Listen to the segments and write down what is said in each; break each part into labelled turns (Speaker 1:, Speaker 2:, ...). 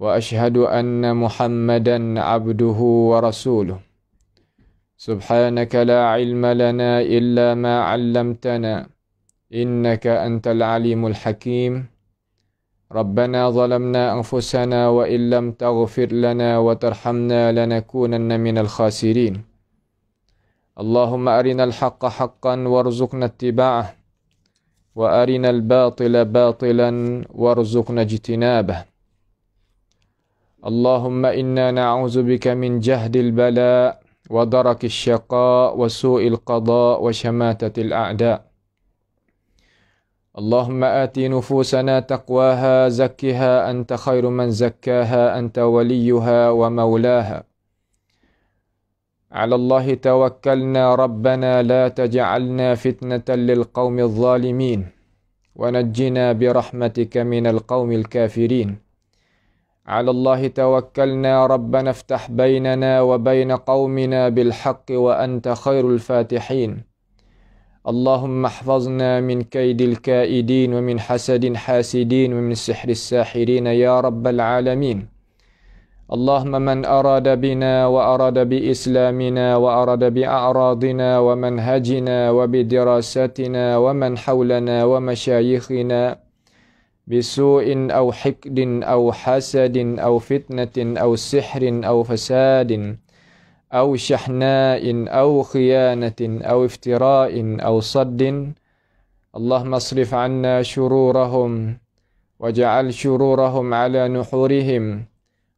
Speaker 1: واشهد ان محمدا عبده ورسوله سبحانك لا علم لنا الا ما علمتنا انك انت العليم الحكيم ربنا ظلمنا انفسنا وان لم تغفر لنا وترحمنا لنكونن من الخاسرين اللهم ارنا الحق حقا وارزقنا اتباعه وارنا الباطل باطلا وارزقنا اجتنابه اللهم إنا نعوذ بك من جهد البلاء ودرك الشقاء وسوء القضاء وشماتة الأعداء اللهم آت نفوسنا تقواها زكها أنت خير من زكاها أنت وليها ومولاها على الله توكلنا ربنا لا تجعلنا فتنة للقوم الظالمين ونجنا برحمتك من القوم الكافرين على الله توكلنا ربنا افتح بيننا وبين قومنا بالحق وانت خير الفاتحين اللهم احفظنا من كيد الكائدين ومن حسد حاسدين ومن سحر الساحرين يا رب العالمين اللهم من أراد بنا وأراد بإسلامنا وأراد بأعراضنا ومنهجنا وبدراستنا ومن حولنا ومشايخنا بسوء أو حقد أو حسد أو فتنة أو سحر أو فساد أو شحناء أو خيانة أو افتراء أو صد اللهم اصرف عنا شرورهم واجعل شرورهم على نحورهم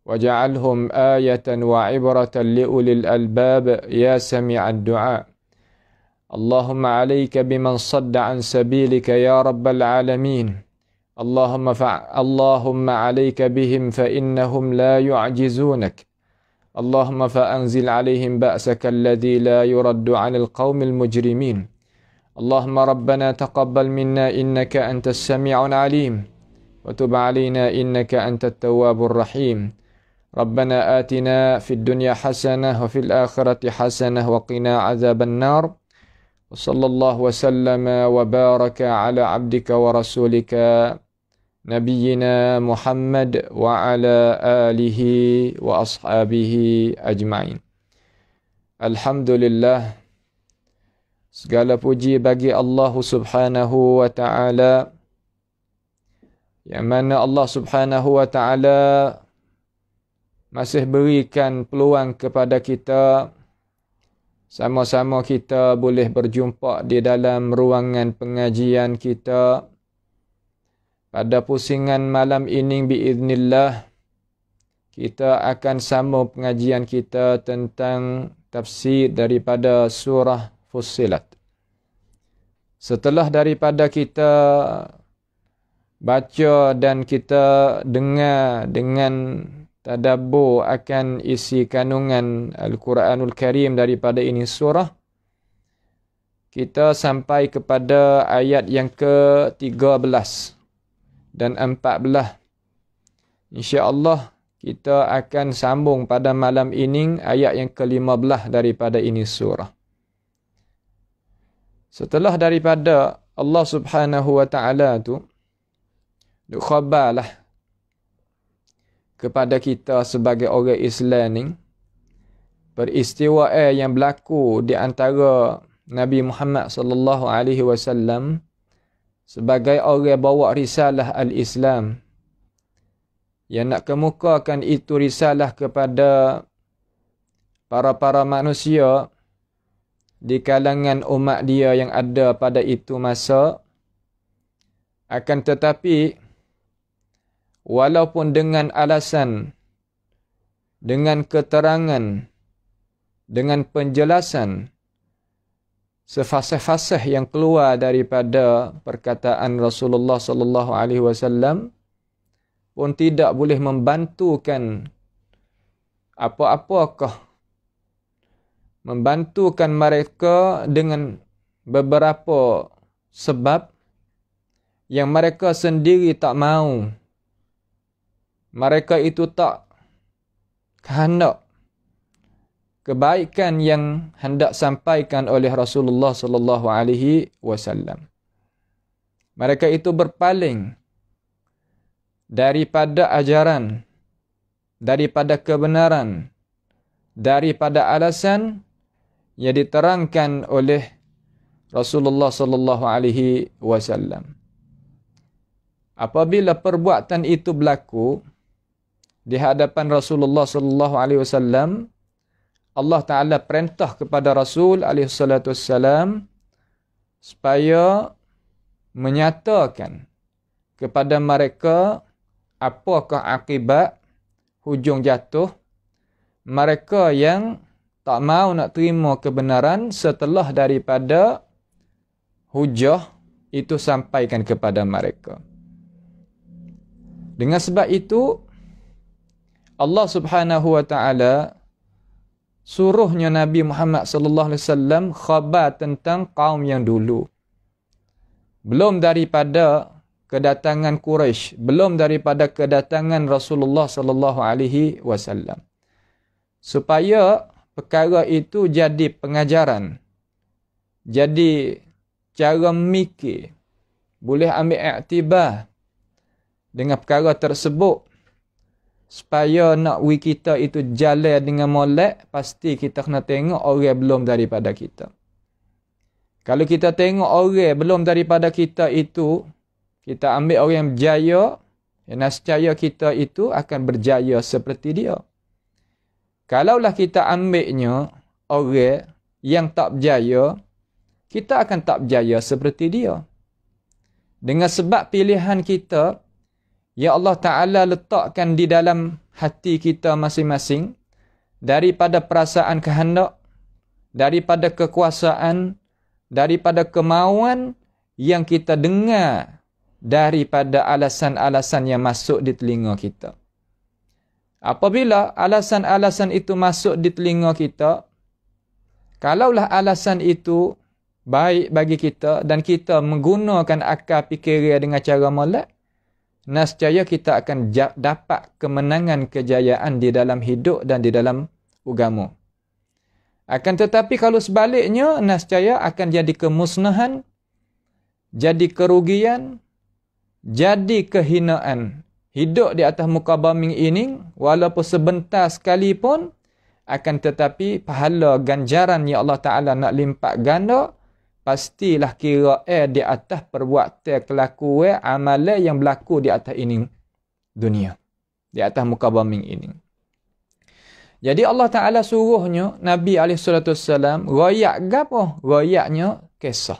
Speaker 1: واجعلهم آية وعبرة لأولي الألباب يا سميع الدعاء اللهم عليك بمن صد عن سبيلك يا رب العالمين اللهم فع اللهم عليك بهم فإنهم لا يعجزونك اللهم فأنزل عليهم بأسك الذي لا يرد عن القوم المجرمين اللهم ربنا تقبل منا إنك أنت السميع العليم وتب علينا إنك أنت التواب الرحيم ربنا آتنا في الدنيا حسنة وفي الآخرة حسنة وقنا عذاب النار وصلى الله وسلم وبارك على عبدك ورسولك نبينا محمد وعلى آله wa ashabihi ajma'in. Alhamdulillah. segala puji bagi Allah subhanahu wa ta'ala yang mana Allah subhanahu wa ta'ala masih berikan peluang kepada kita sama-sama kita boleh berjumpa di dalam ruangan pengajian kita pada pusingan malam ini biiznillah kita akan sama pengajian kita tentang tafsir daripada surah Fussilat. Setelah daripada kita baca dan kita dengar dengan tadabbur akan isi kanungan Al-Quranul Karim daripada ini surah kita sampai kepada ayat yang ke-13 dan empat 14. InsyaAllah kita akan sambung pada malam ini ayat yang kelima belah daripada ini surah. Setelah daripada Allah subhanahu wa ta'ala tu, dukhabarlah kepada kita sebagai orang Islam ni, peristiwa yang berlaku di antara Nabi Muhammad sallallahu alaihi wasallam sebagai orang bawa risalah al-Islam yang nak kemukakan itu risalah kepada para-para manusia di kalangan umat dia yang ada pada itu masa akan tetapi walaupun dengan alasan dengan keterangan dengan penjelasan sefasih-fasih yang keluar daripada perkataan Rasulullah sallallahu alaihi wasallam pun tidak boleh membantukan apa-apakah
Speaker 2: membantukan mereka dengan beberapa sebab yang mereka sendiri tak mahu
Speaker 1: mereka itu tak kehendak kebaikan yang hendak sampaikan oleh Rasulullah sallallahu alaihi wasallam.
Speaker 2: Mereka itu berpaling daripada ajaran,
Speaker 1: daripada kebenaran, daripada alasan yang diterangkan oleh Rasulullah sallallahu alaihi wasallam. Apabila perbuatan itu berlaku di hadapan Rasulullah sallallahu alaihi wasallam, Allah Ta'ala perintah kepada Rasul AS supaya
Speaker 2: menyatakan kepada mereka apakah akibat hujung jatuh mereka yang tak mau nak terima kebenaran setelah daripada hujah itu sampaikan kepada mereka. Dengan sebab itu, Allah Subhanahu Wa Ta'ala suruhnya Nabi Muhammad sallallahu alaihi wasallam khabar tentang kaum yang dulu. Belum daripada kedatangan Quraisy, belum daripada kedatangan Rasulullah sallallahu alaihi wasallam. Supaya perkara itu jadi pengajaran. Jadi cara mikir boleh ambil iktibar dengan perkara tersebut supaya nak wi kita itu jalan dengan molek pasti kita kena tengok orang belum daripada kita kalau kita tengok orang belum daripada kita itu kita ambil orang yang berjaya yang nascaya kita itu akan berjaya seperti dia kalaulah kita ambilnya orang yang tak berjaya kita akan tak berjaya seperti dia dengan sebab pilihan kita Ya Allah Ta'ala letakkan di dalam hati kita masing-masing daripada perasaan kehendak, daripada kekuasaan, daripada kemauan yang kita dengar daripada alasan-alasan yang masuk di telinga kita. Apabila alasan-alasan itu masuk di telinga kita, kalaulah alasan itu baik bagi kita dan kita menggunakan akal fikiran dengan cara molek, nascaya kita akan dapat kemenangan kejayaan di dalam hidup dan di dalam ugamu. Akan tetapi kalau sebaliknya nascaya akan jadi kemusnahan, jadi kerugian, jadi kehinaan. Hidup di atas muka bumi ini walaupun sebentar sekalipun akan tetapi pahala ganjaran yang Allah Ta'ala nak limpat ganda pastilah kira eh di atas perbuatan kelakuan eh, amalan yang berlaku di atas ini dunia di atas muka bumi ini jadi Allah Taala suruhnya Nabi alaihi salatu wasallam royak gapo oh, royaknya kisah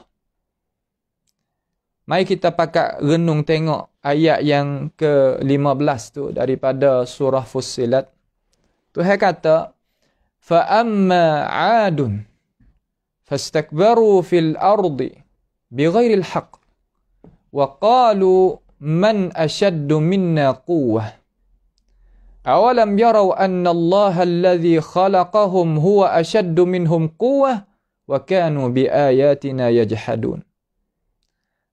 Speaker 2: mai kita pakat renung tengok ayat yang ke-15 tu daripada surah Fussilat Tuhan kata fa amma adun فاستكبروا في الأرض بغير الحق وقالوا من أشد منا قوة أولم يروا أن الله الذي خلقهم هو أشد منهم قوة وكانوا بآياتنا يجحدون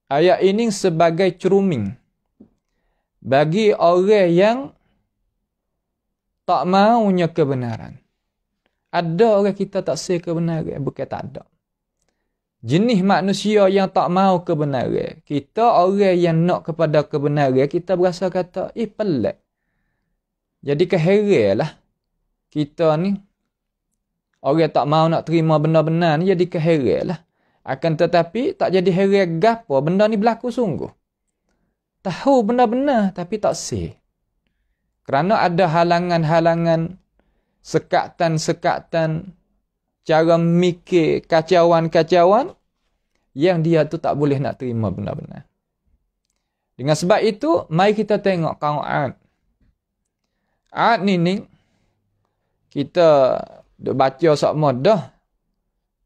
Speaker 2: Ayat ini sebagai cerumin bagi orang yang tak maunya kebenaran. Ada orang kita tak say kebenaran? Bukan tak ada. Jenis manusia yang tak mau kebenaran. Kita orang yang nak kepada kebenaran, kita berasa kata, eh pelik. Jadi lah Kita ni, orang tak mau nak terima benda-benda ni, jadi lah. Akan tetapi, tak jadi heran gapo benda ni berlaku sungguh. Tahu benda-benda, tapi tak say. Kerana ada halangan-halangan sekatan-sekatan, cara mikir, kacauan-kacauan yang dia tu tak boleh nak terima benar-benar. Dengan sebab itu, mai kita tengok kaum Ad. Ad ni ni, kita duk baca sama dah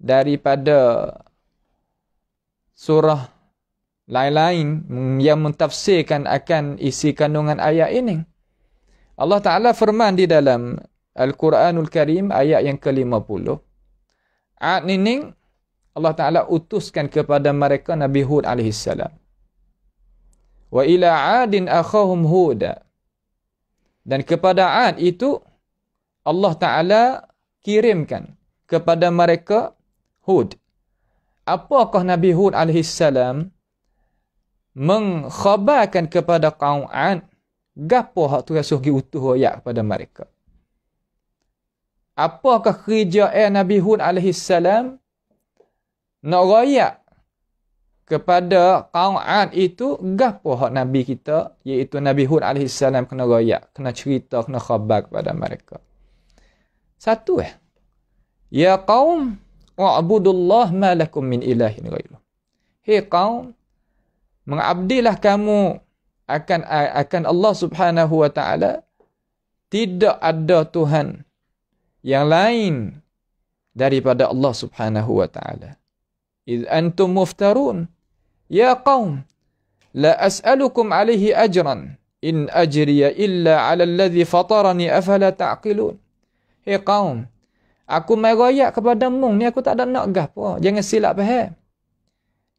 Speaker 2: daripada surah lain-lain yang mentafsirkan akan isi kandungan ayat ini. Allah Ta'ala firman di dalam Al-Quranul Karim ayat yang ke-50. Ad ini Allah Ta'ala utuskan kepada mereka Nabi Hud AS. Wa ila adin akhahum huda. Dan kepada Ad itu Allah Ta'ala kirimkan kepada mereka Hud. Apakah Nabi Hud AS mengkhabarkan kepada kaum Ad gapoh hak tu rasuh gi utuh ayat kepada mereka apakah kerja eh Nabi Hud alaihi salam nak royak kepada kaum Ad itu gapo hak Nabi kita iaitu Nabi Hud alaihi salam kena royak kena cerita kena khabar kepada mereka satu eh ya kaum wa'budullah ma lakum min ilahin ghairu hey kaum mengabdilah kamu akan akan Allah Subhanahu wa taala tidak ada tuhan yang lain daripada Allah Subhanahu wa taala. Id antum muftarun ya qaum la as'alukum alaihi ajran in ajriya illa ala alladhi fatarani afala taqilun. Hei kaum, aku meroyak kepada mung ni aku tak ada nak gapo. Jangan silap faham.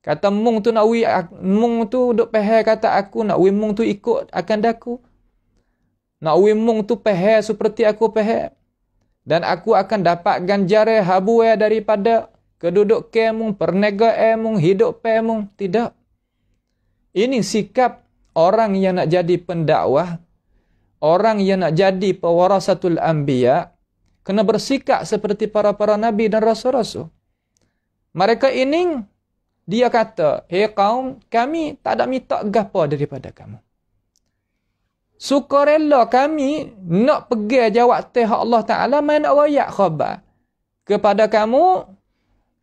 Speaker 2: Kata mung tu nak wi mung tu duk pehe kata aku nak wi mung tu ikut akan daku. Nak wi mung tu pehe seperti aku pehe dan aku akan dapat ganjare habuai daripada keduduk kemu, pernega emu, hidup pemu. Tidak. Ini sikap orang yang nak jadi pendakwah, orang yang nak jadi pewarasatul anbiya, kena bersikap seperti para-para nabi dan rasul-rasul. Mereka ini, dia kata, hey kaum, kami tak ada minta gapa daripada kamu sukarela kami nak pergi jawab teh Allah Ta'ala main awayak khabar. Kepada kamu,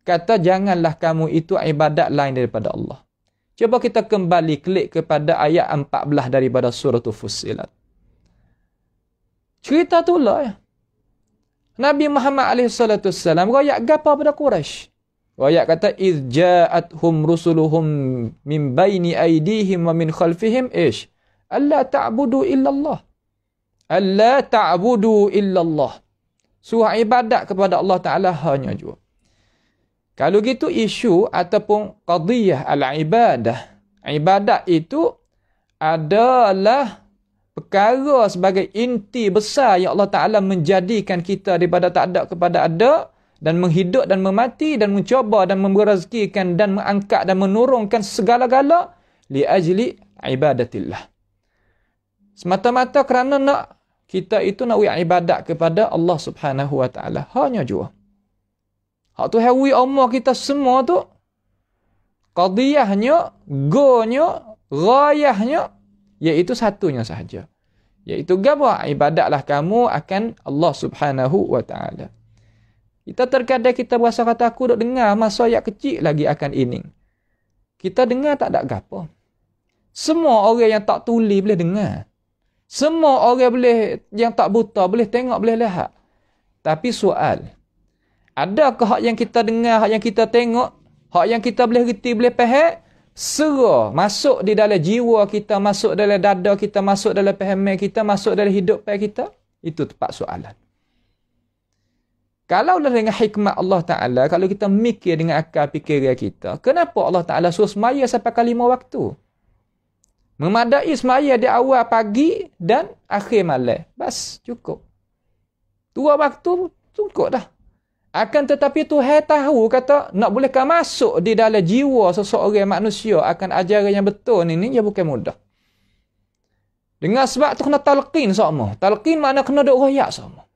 Speaker 2: kata janganlah kamu itu ibadat lain daripada Allah. Cuba kita kembali klik kepada ayat 14 daripada surah Fusilat. Cerita tu lah ya. Nabi Muhammad alaihissalatussalam rakyat gapa pada Quraisy. Rakyat kata iz ja'at hum rusuluhum min baini aidihim wa min khalfihim ish. Alla ta'budu illallah. Alla ta'budu illallah. Suruh ibadat kepada Allah Ta'ala hanya jua. Kalau gitu isu ataupun qadiyah al-ibadah. Ibadat itu adalah perkara sebagai inti besar yang Allah Ta'ala menjadikan kita daripada tak ada kepada ada dan menghidup dan memati dan mencoba dan memberazkikan dan mengangkat dan menurunkan segala-gala li ajli ibadatillah. Semata-mata kerana nak kita itu nak buat ibadat kepada Allah Subhanahu Wa Taala. Hanya jua. Hak tu hawi umur kita semua tu qadiyahnya, gonya, gayahnya iaitu satunya sahaja. Iaitu gapo ibadatlah kamu akan Allah Subhanahu Wa Taala. Kita terkadang kita berasa kata aku dok dengar masa yang kecil lagi akan ini. Kita dengar tak ada gapo. Semua orang yang tak tuli boleh dengar. Semua orang boleh yang tak buta boleh tengok boleh lihat. Tapi soal, adakah hak yang kita dengar, hak yang kita tengok, hak yang kita boleh reti boleh faham? Sera masuk di dalam jiwa kita, masuk dalam dada kita, masuk dalam paham kita, masuk dalam hidup kita. Itu tepat soalan. Kalau lah dengan hikmat Allah Ta'ala, kalau kita mikir dengan akal fikiran kita, kenapa Allah Ta'ala suruh semaya sampai kali lima waktu? Memadai semaya di awal pagi dan akhir malam. Bas, cukup. Tua waktu, cukup dah. Akan tetapi Tuhan tahu kata nak bolehkah masuk di dalam jiwa seseorang manusia akan ajaran yang betul ni, ni ia bukan mudah. Dengan sebab tu kena talqin sama. Talqin mana kena duk royak sama.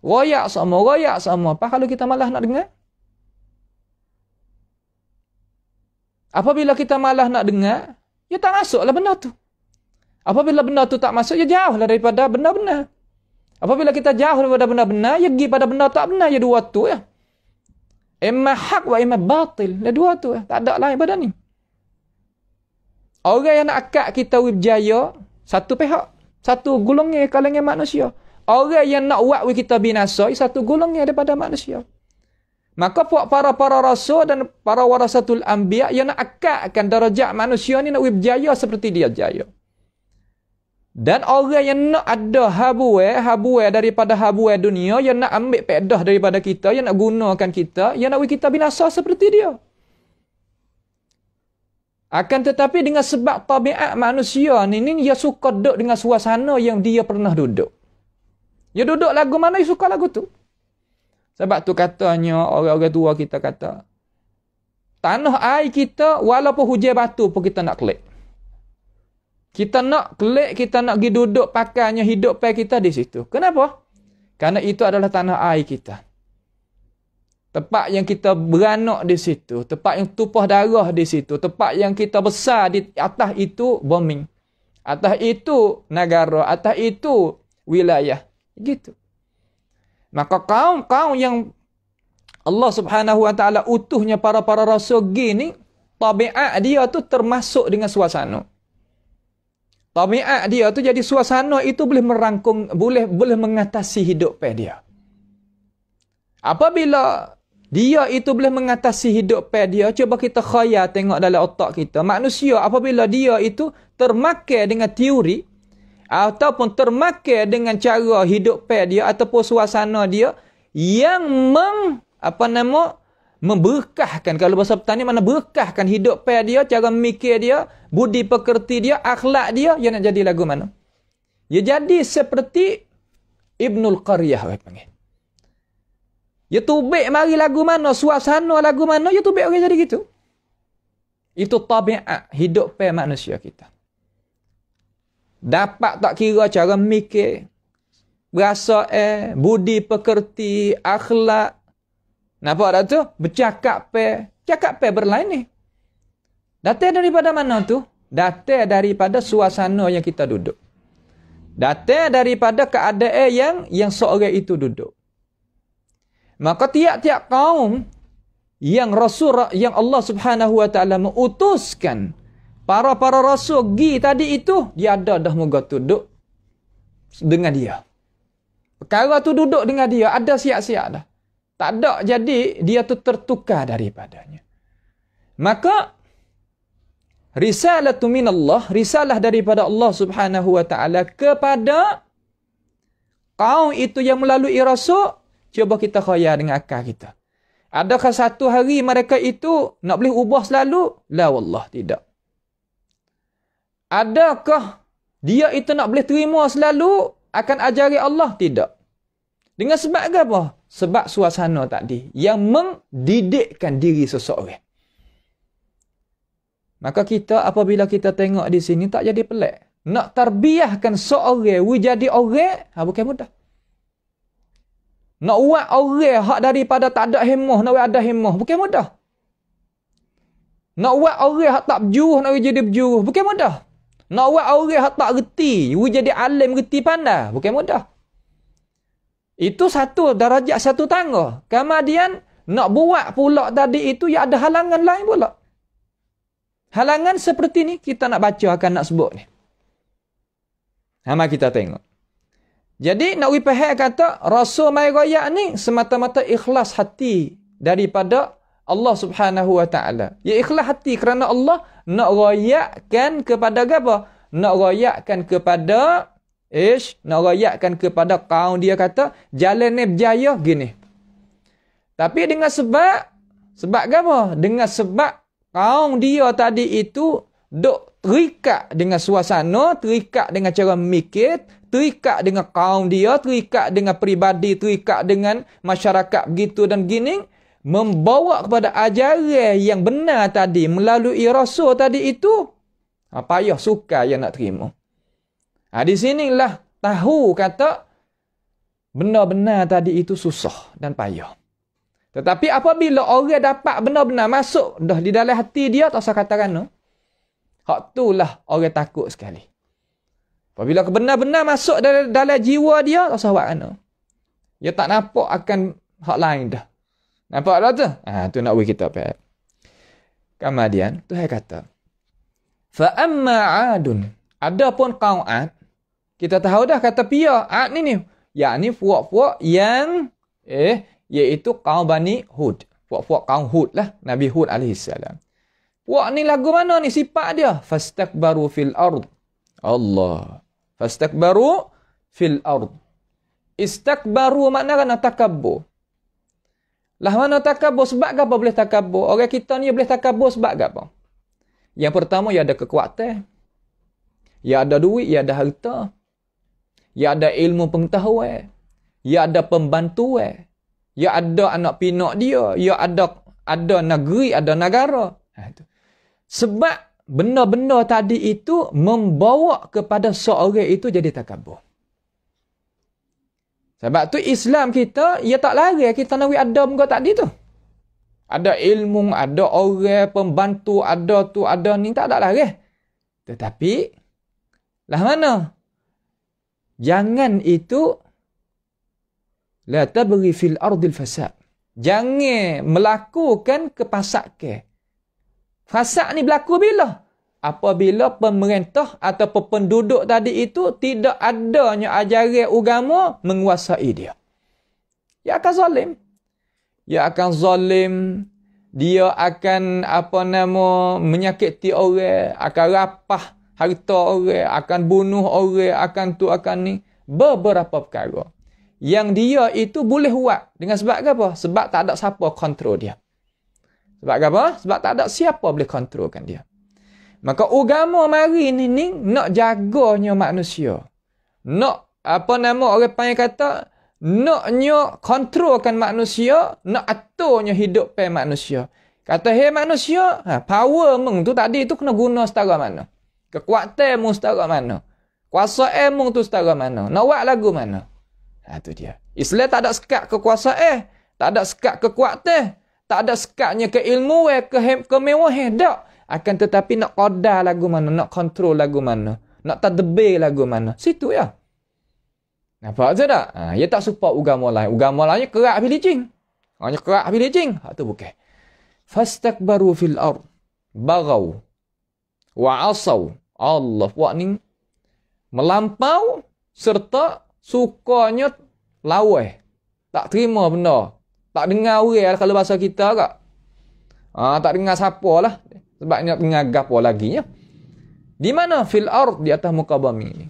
Speaker 2: Royak sama, royak sama. Apa kalau kita malah nak dengar? Apabila kita malah nak dengar, ya tak masuk lah benda tu. Apabila benda tu tak masuk, ya jauhlah daripada benda-benda. Apabila kita jauh daripada benda-benda, ya pergi pada benda tak benar, ya dua tu ya. Ima hak wa ima batil. Ya dua tu ya. Tak ada lain pada ni. Orang yang nak akak kita wibjaya, satu pihak. Satu gulungnya kalangan manusia. Orang yang nak wakwi kita binasa, ya, satu gulungnya daripada manusia. Maka puak para para rasul dan para warasatul anbiya yang nak akadkan darajat manusia ni nak berjaya seperti dia jaya. Dan orang yang nak ada habuwe, habuwe daripada habuwe dunia, yang nak ambil pedah daripada kita, yang nak gunakan kita, yang nak kita binasa seperti dia. Akan tetapi dengan sebab tabiat manusia ni, ni dia suka duduk dengan suasana yang dia pernah duduk. Dia duduk lagu mana, dia suka lagu tu. Sebab tu katanya orang-orang tua kita kata, tanah air kita walaupun hujan batu pun kita nak klik. Kita nak klik, kita nak pergi duduk pakainya hidup pay kita di situ. Kenapa? Karena itu adalah tanah air kita. Tempat yang kita beranak di situ, tempat yang tupah darah di situ, tempat yang kita besar di atas itu bombing. Atas itu negara, atas itu wilayah. Gitu. Maka kaum-kaum yang Allah Subhanahu Wa Taala utuhnya para-para rasul gini, tabiat dia tu termasuk dengan suasana. Tabiat dia tu jadi suasana itu boleh merangkum, boleh boleh mengatasi hidup pe dia. Apabila dia itu boleh mengatasi hidup pe dia, cuba kita khayal tengok dalam otak kita. Manusia apabila dia itu termakan dengan teori, ataupun termakai dengan cara hidup pair dia ataupun suasana dia yang meng apa nama memberkahkan kalau bahasa petani mana berkahkan hidup pair dia cara mikir dia budi pekerti dia akhlak dia yang nak jadi lagu mana ia jadi seperti Ibnul Qaryah orang panggil ia tubik mari lagu mana suasana lagu mana ia tubik orang jadi gitu itu tabiat hidup pair manusia kita Dapat tak kira cara mikir. Berasa eh, budi pekerti, akhlak. Nampak tak tu? Bercakap pe. Eh. Cakap pe eh, berlain ni. Datang daripada mana tu? Datang daripada suasana yang kita duduk. Datang daripada keadaan yang yang seorang itu duduk. Maka tiap-tiap kaum yang Rasul yang Allah Subhanahu Wa Taala mengutuskan para-para rasul gi tadi itu dia ada dah moga duduk dengan dia. Perkara tu duduk dengan dia ada siap-siap dah. Tak ada jadi dia tu tertukar daripadanya. Maka risalah tu min Allah, risalah daripada Allah Subhanahu wa taala kepada kaum itu yang melalui rasul, cuba kita khayal dengan akal kita. Adakah satu hari mereka itu nak boleh ubah selalu? La wallah tidak. Adakah dia itu nak boleh terima selalu akan ajari Allah? Tidak. Dengan sebab ke apa? Sebab suasana tadi yang mendidikkan diri seseorang. Maka kita apabila kita tengok di sini tak jadi pelik. Nak tarbiahkan seorang jadi orang, ha, bukan mudah. Nak buat orang hak daripada tak ada hemoh, nak buat ada hemoh, bukan mudah. Nak buat orang hak tak berjuruh, nak jadi berjuruh, bukan mudah. Nak buat orang yang tak reti. You jadi alim reti pandai. Bukan mudah. Itu satu darajat satu tangga. Kemudian nak buat pula tadi itu yang ada halangan lain pula. Halangan seperti ni kita nak baca akan nak sebut ni. Hama kita tengok. Jadi nak Pahal kata Rasul Mayroyak ni semata-mata ikhlas hati daripada Allah Subhanahu Wa Taala. Ya ikhlas hati kerana Allah nak rayakkan kepada apa? Nak rayakkan kepada ish, nak rayakkan kepada kaum dia kata jalan ni berjaya gini. Tapi dengan sebab sebab apa? Dengan sebab kaum dia tadi itu dok terikat dengan suasana, terikat dengan cara mikir, terikat dengan kaum dia, terikat dengan peribadi, terikat dengan masyarakat begitu dan gini, membawa kepada ajaran yang benar tadi melalui rasul tadi itu apa payah suka yang nak terima. Ha, di sinilah tahu kata benar-benar tadi itu susah dan payah. Tetapi apabila orang dapat benar-benar masuk dah di dalam hati dia tak usah kata kan. Hak itulah orang takut sekali. Apabila kebenar-benar masuk dalam, dalam jiwa dia tak usah buat kan. Dia tak nampak akan hak lain dah. Nampak tak tu?
Speaker 1: Ha, ah, tu nak bagi kita apa? Kemudian
Speaker 2: tu Tuhan kata, "Fa amma 'adun." Adapun kaum 'ad, kita tahu dah kata pia 'ad ni ni, yakni puak-puak yang eh iaitu kaum Bani Hud. Puak-puak kaum Hud lah, Nabi Hud alaihi salam. Puak ni lagu mana ni sifat dia? Fastakbaru fil ard. Allah. Fastakbaru fil ard. Istakbaru makna kan takabbur. Lah mana takabur sebab apa boleh takabur? Orang kita ni boleh takabur sebab apa? Yang pertama ia ada kekuatan. Ia ada duit, ia ada harta. Ia ada ilmu pengetahuan. Ia ada pembantu. Ia ada anak pinak dia. Ia ada ada negeri, ada negara. Ha, sebab benda-benda tadi itu membawa kepada seorang itu jadi takabur. Sebab tu Islam kita, ia tak lari kita nak ada muka tadi tu. Ada ilmu, ada orang, pembantu, ada tu, ada ni, tak ada lari. Tetapi, lah mana? Jangan itu, la tabri fil ardil fasad. Jangan melakukan kepasak ke. Fasak ni berlaku bila? apabila pemerintah atau penduduk tadi itu tidak adanya ajaran agama menguasai dia. Dia akan zalim. Dia akan zalim. Dia akan apa nama menyakiti orang, akan rapah harta orang, akan bunuh orang, akan tu akan ni beberapa perkara. Yang dia itu boleh buat dengan sebab apa? Sebab tak ada siapa kontrol dia. Sebab apa? Sebab tak ada siapa boleh kontrolkan dia. Maka agama mari ni ni nak jaganya manusia. Nak apa nama orang panggil kata naknya kontrolkan manusia, nak aturnya hidup pe manusia. Kata hei manusia, ha, power mung tu tadi tu kena guna setara mana. Kekuatan mu setara mana. Kuasa mu tu setara mana. Nak buat lagu mana. Ha, tu dia. Islam tak ada sekat kekuasaan. Tak ada sekat kekuatan. Tak ada sekatnya keilmuan, ke kemewahan. Ke tak. Akan tetapi nak qadar lagu mana, nak kontrol lagu mana, nak tadbir lagu mana. Situ ya. Nampak tu tak? Ha, dia tak support ugama lain. Ugama lainnya kerak habis licing. Hanya kerak habis licing. Ha, tu bukan. Fastakbaru fil ard. Bagau. Wa asaw. Allah. Wa ni. Melampau. Serta. Sukanya. Lawai. Tak terima benda. Tak dengar orang kalau bahasa kita kak. Ha, tak dengar siapa lah. Sebabnya mengagap orang lagi. Ya? Di mana fil ard di atas muka bumi ni?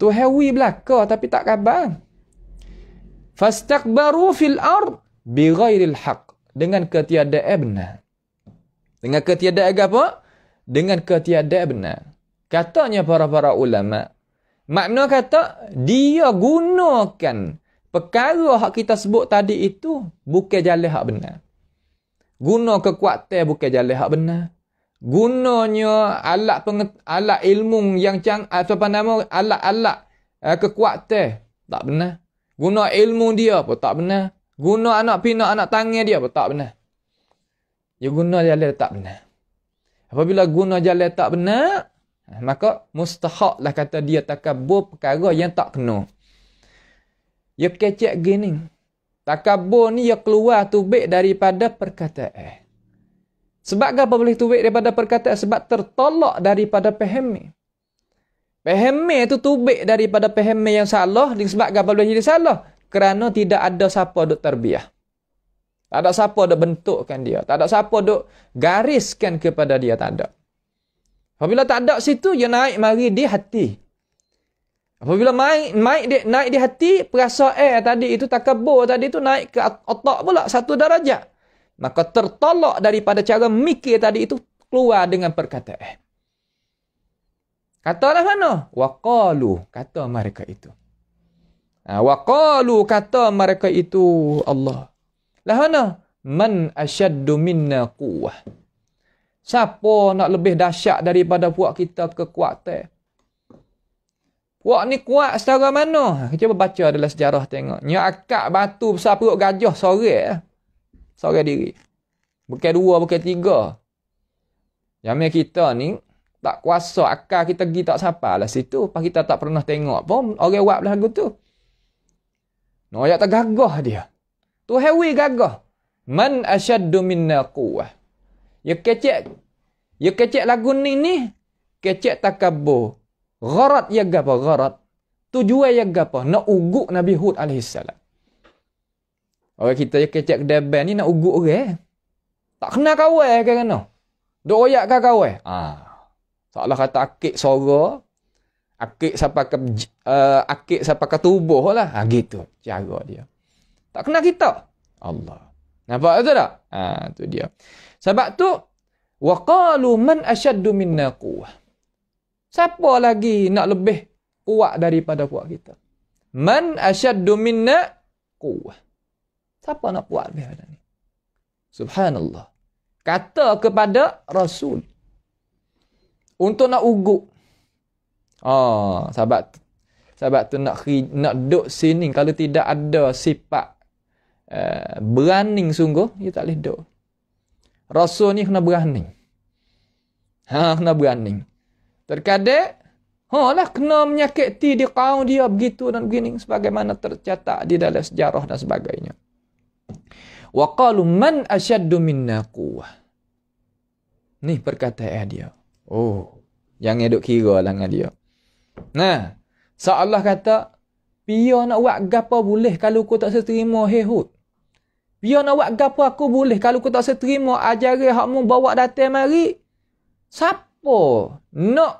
Speaker 2: Tu hewi belaka tapi tak kabar. Fastakbaru fil ard bi ghairil haq. Dengan ketiada benar. Dengan ketiadaan apa? Dengan ketiada benar. Katanya para-para ulama. Makna kata dia gunakan perkara hak kita sebut tadi itu bukan jalan hak benar. Guna kekuatan bukan jalan hak benar. Gunanya alat penget, alat ilmu yang cang ah, apa nama alat-alat uh, kekuatan tak benar. Guna ilmu dia pun tak benar. Guna anak pina anak tangan dia pun tak benar. Dia ya, guna jalan tak benar. Apabila guna jalan tak benar, ah, maka mustahaklah kata dia takabur perkara yang tak kena. Dia ya, kecek gini. Takabur ni ia keluar tubik daripada perkataan. Sebab apa boleh tubik daripada perkataan? Sebab tertolak daripada pahami. Pahami itu tubik daripada pahami yang salah. Sebab apa boleh jadi salah? Kerana tidak ada siapa duk terbiah. Tak ada siapa duk bentukkan dia. Tak ada siapa duk gariskan kepada dia. Tak ada. Apabila tak ada situ, ia naik mari di hati. Apabila naik, naik di, naik di hati, perasaan eh tadi itu takabur tadi itu naik ke otak pula satu darajat. Maka tertolak daripada cara mikir tadi itu keluar dengan perkataan. eh Katalah mana? Waqalu, kata mereka itu. Ha, waqalu, kata mereka itu Allah. Lah mana? Man asyaddu minna kuwah. Siapa nak lebih dahsyat daripada puak kita kekuatan? Wak ni kuat secara mana? Kita baca dalam sejarah tengok. Ni akak batu besar perut gajah sore. Eh. Sore diri. Bukan dua, bukan tiga. Jamil kita ni tak kuasa akal kita pergi tak sampai lah situ. Pas kita tak pernah tengok pun orang buat lagu tu. No, ayat tak gagah dia. Tu hewi gagah. Man asyaddu minna kuwah. Ya kecek. Ya kecek lagu ni ni. Kecek takabur. Gharat ya gapa gharat. Tujuan ya gapa nak uguk Nabi Hud alaihi salam. Orang kita yang kecek kedai band ni nak uguk orang. Okay? Eh? Tak kena kawal ke kan no? Dok royak ke kawal? Ha. Salah kata akik suara. Akik siapa ke uh, akik siapa ke tubuh lah. Ha gitu cara dia. Tak kena kita. Allah. Nampak tu tak? Ha tu dia. Sebab tu waqalu man ashaddu minna quwwah. Siapa lagi nak lebih kuat daripada kuat kita? Man asyaddu minna kuat. Siapa nak kuat lebih daripada ni? Subhanallah. Kata kepada Rasul. Untuk nak ugut. Oh, ah, sahabat tu. Sahabat tu nak, nak duduk sini. Kalau tidak ada sifat uh, eh, berani sungguh, dia tak boleh duduk. Rasul ni kena berani. Ha, kena berani. Terkadang, ha lah kena menyakit ti di kaum dia begitu dan begini sebagaimana tercatat di dalam sejarah dan sebagainya. Wa qalu man ashaddu minna quwwah. Ni perkataan dia. Oh, yang eduk kira lah dengan dia. Nah, seolah kata, Pia nak buat gapa boleh kalau aku tak seterima hehut. Pia nak buat gapa aku boleh kalau aku tak seterima ajaran hakmu bawa datang mari. Siapa siapa nak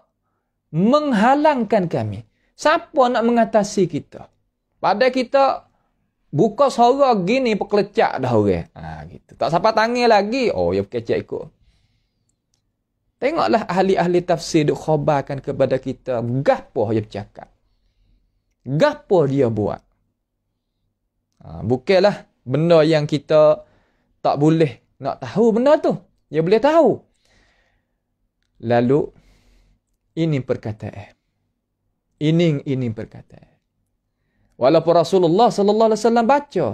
Speaker 2: menghalangkan kami? Siapa nak mengatasi kita? Pada kita buka suara gini pekelecak dah orang. Ha, gitu. Tak siapa tangi lagi. Oh, ya pekecak ikut. Tengoklah ahli-ahli tafsir duk khabarkan kepada kita. Gapo dia bercakap? Gapo dia buat? Ha, bukanlah benda yang kita tak boleh nak tahu benda tu. Dia boleh tahu. Lalu, ini perkataan. Ini ini perkataan. Walaupun Rasulullah sallallahu alaihi wasallam baca,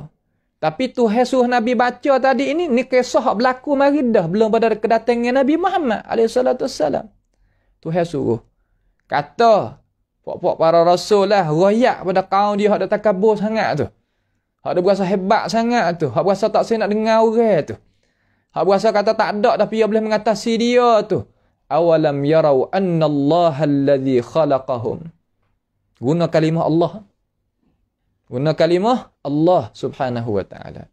Speaker 2: tapi tu Hesuh Nabi baca tadi ini ni kisah berlaku mari dah belum pada kedatangan Nabi Muhammad alaihi salatu wasallam. Tu Hesuh kata, puak-puak para rasul lah royak pada kaum dia hak dah takabur sangat tu. Hak dah berasa hebat sangat tu. Hak berasa tak saya nak dengar orang tu. Hak berasa kata tak ada tapi dia boleh mengatasi dia tu awalam yarau anna Allah alladhi khalaqahum. Guna kalimah Allah. Guna kalimah Allah subhanahu wa ta'ala.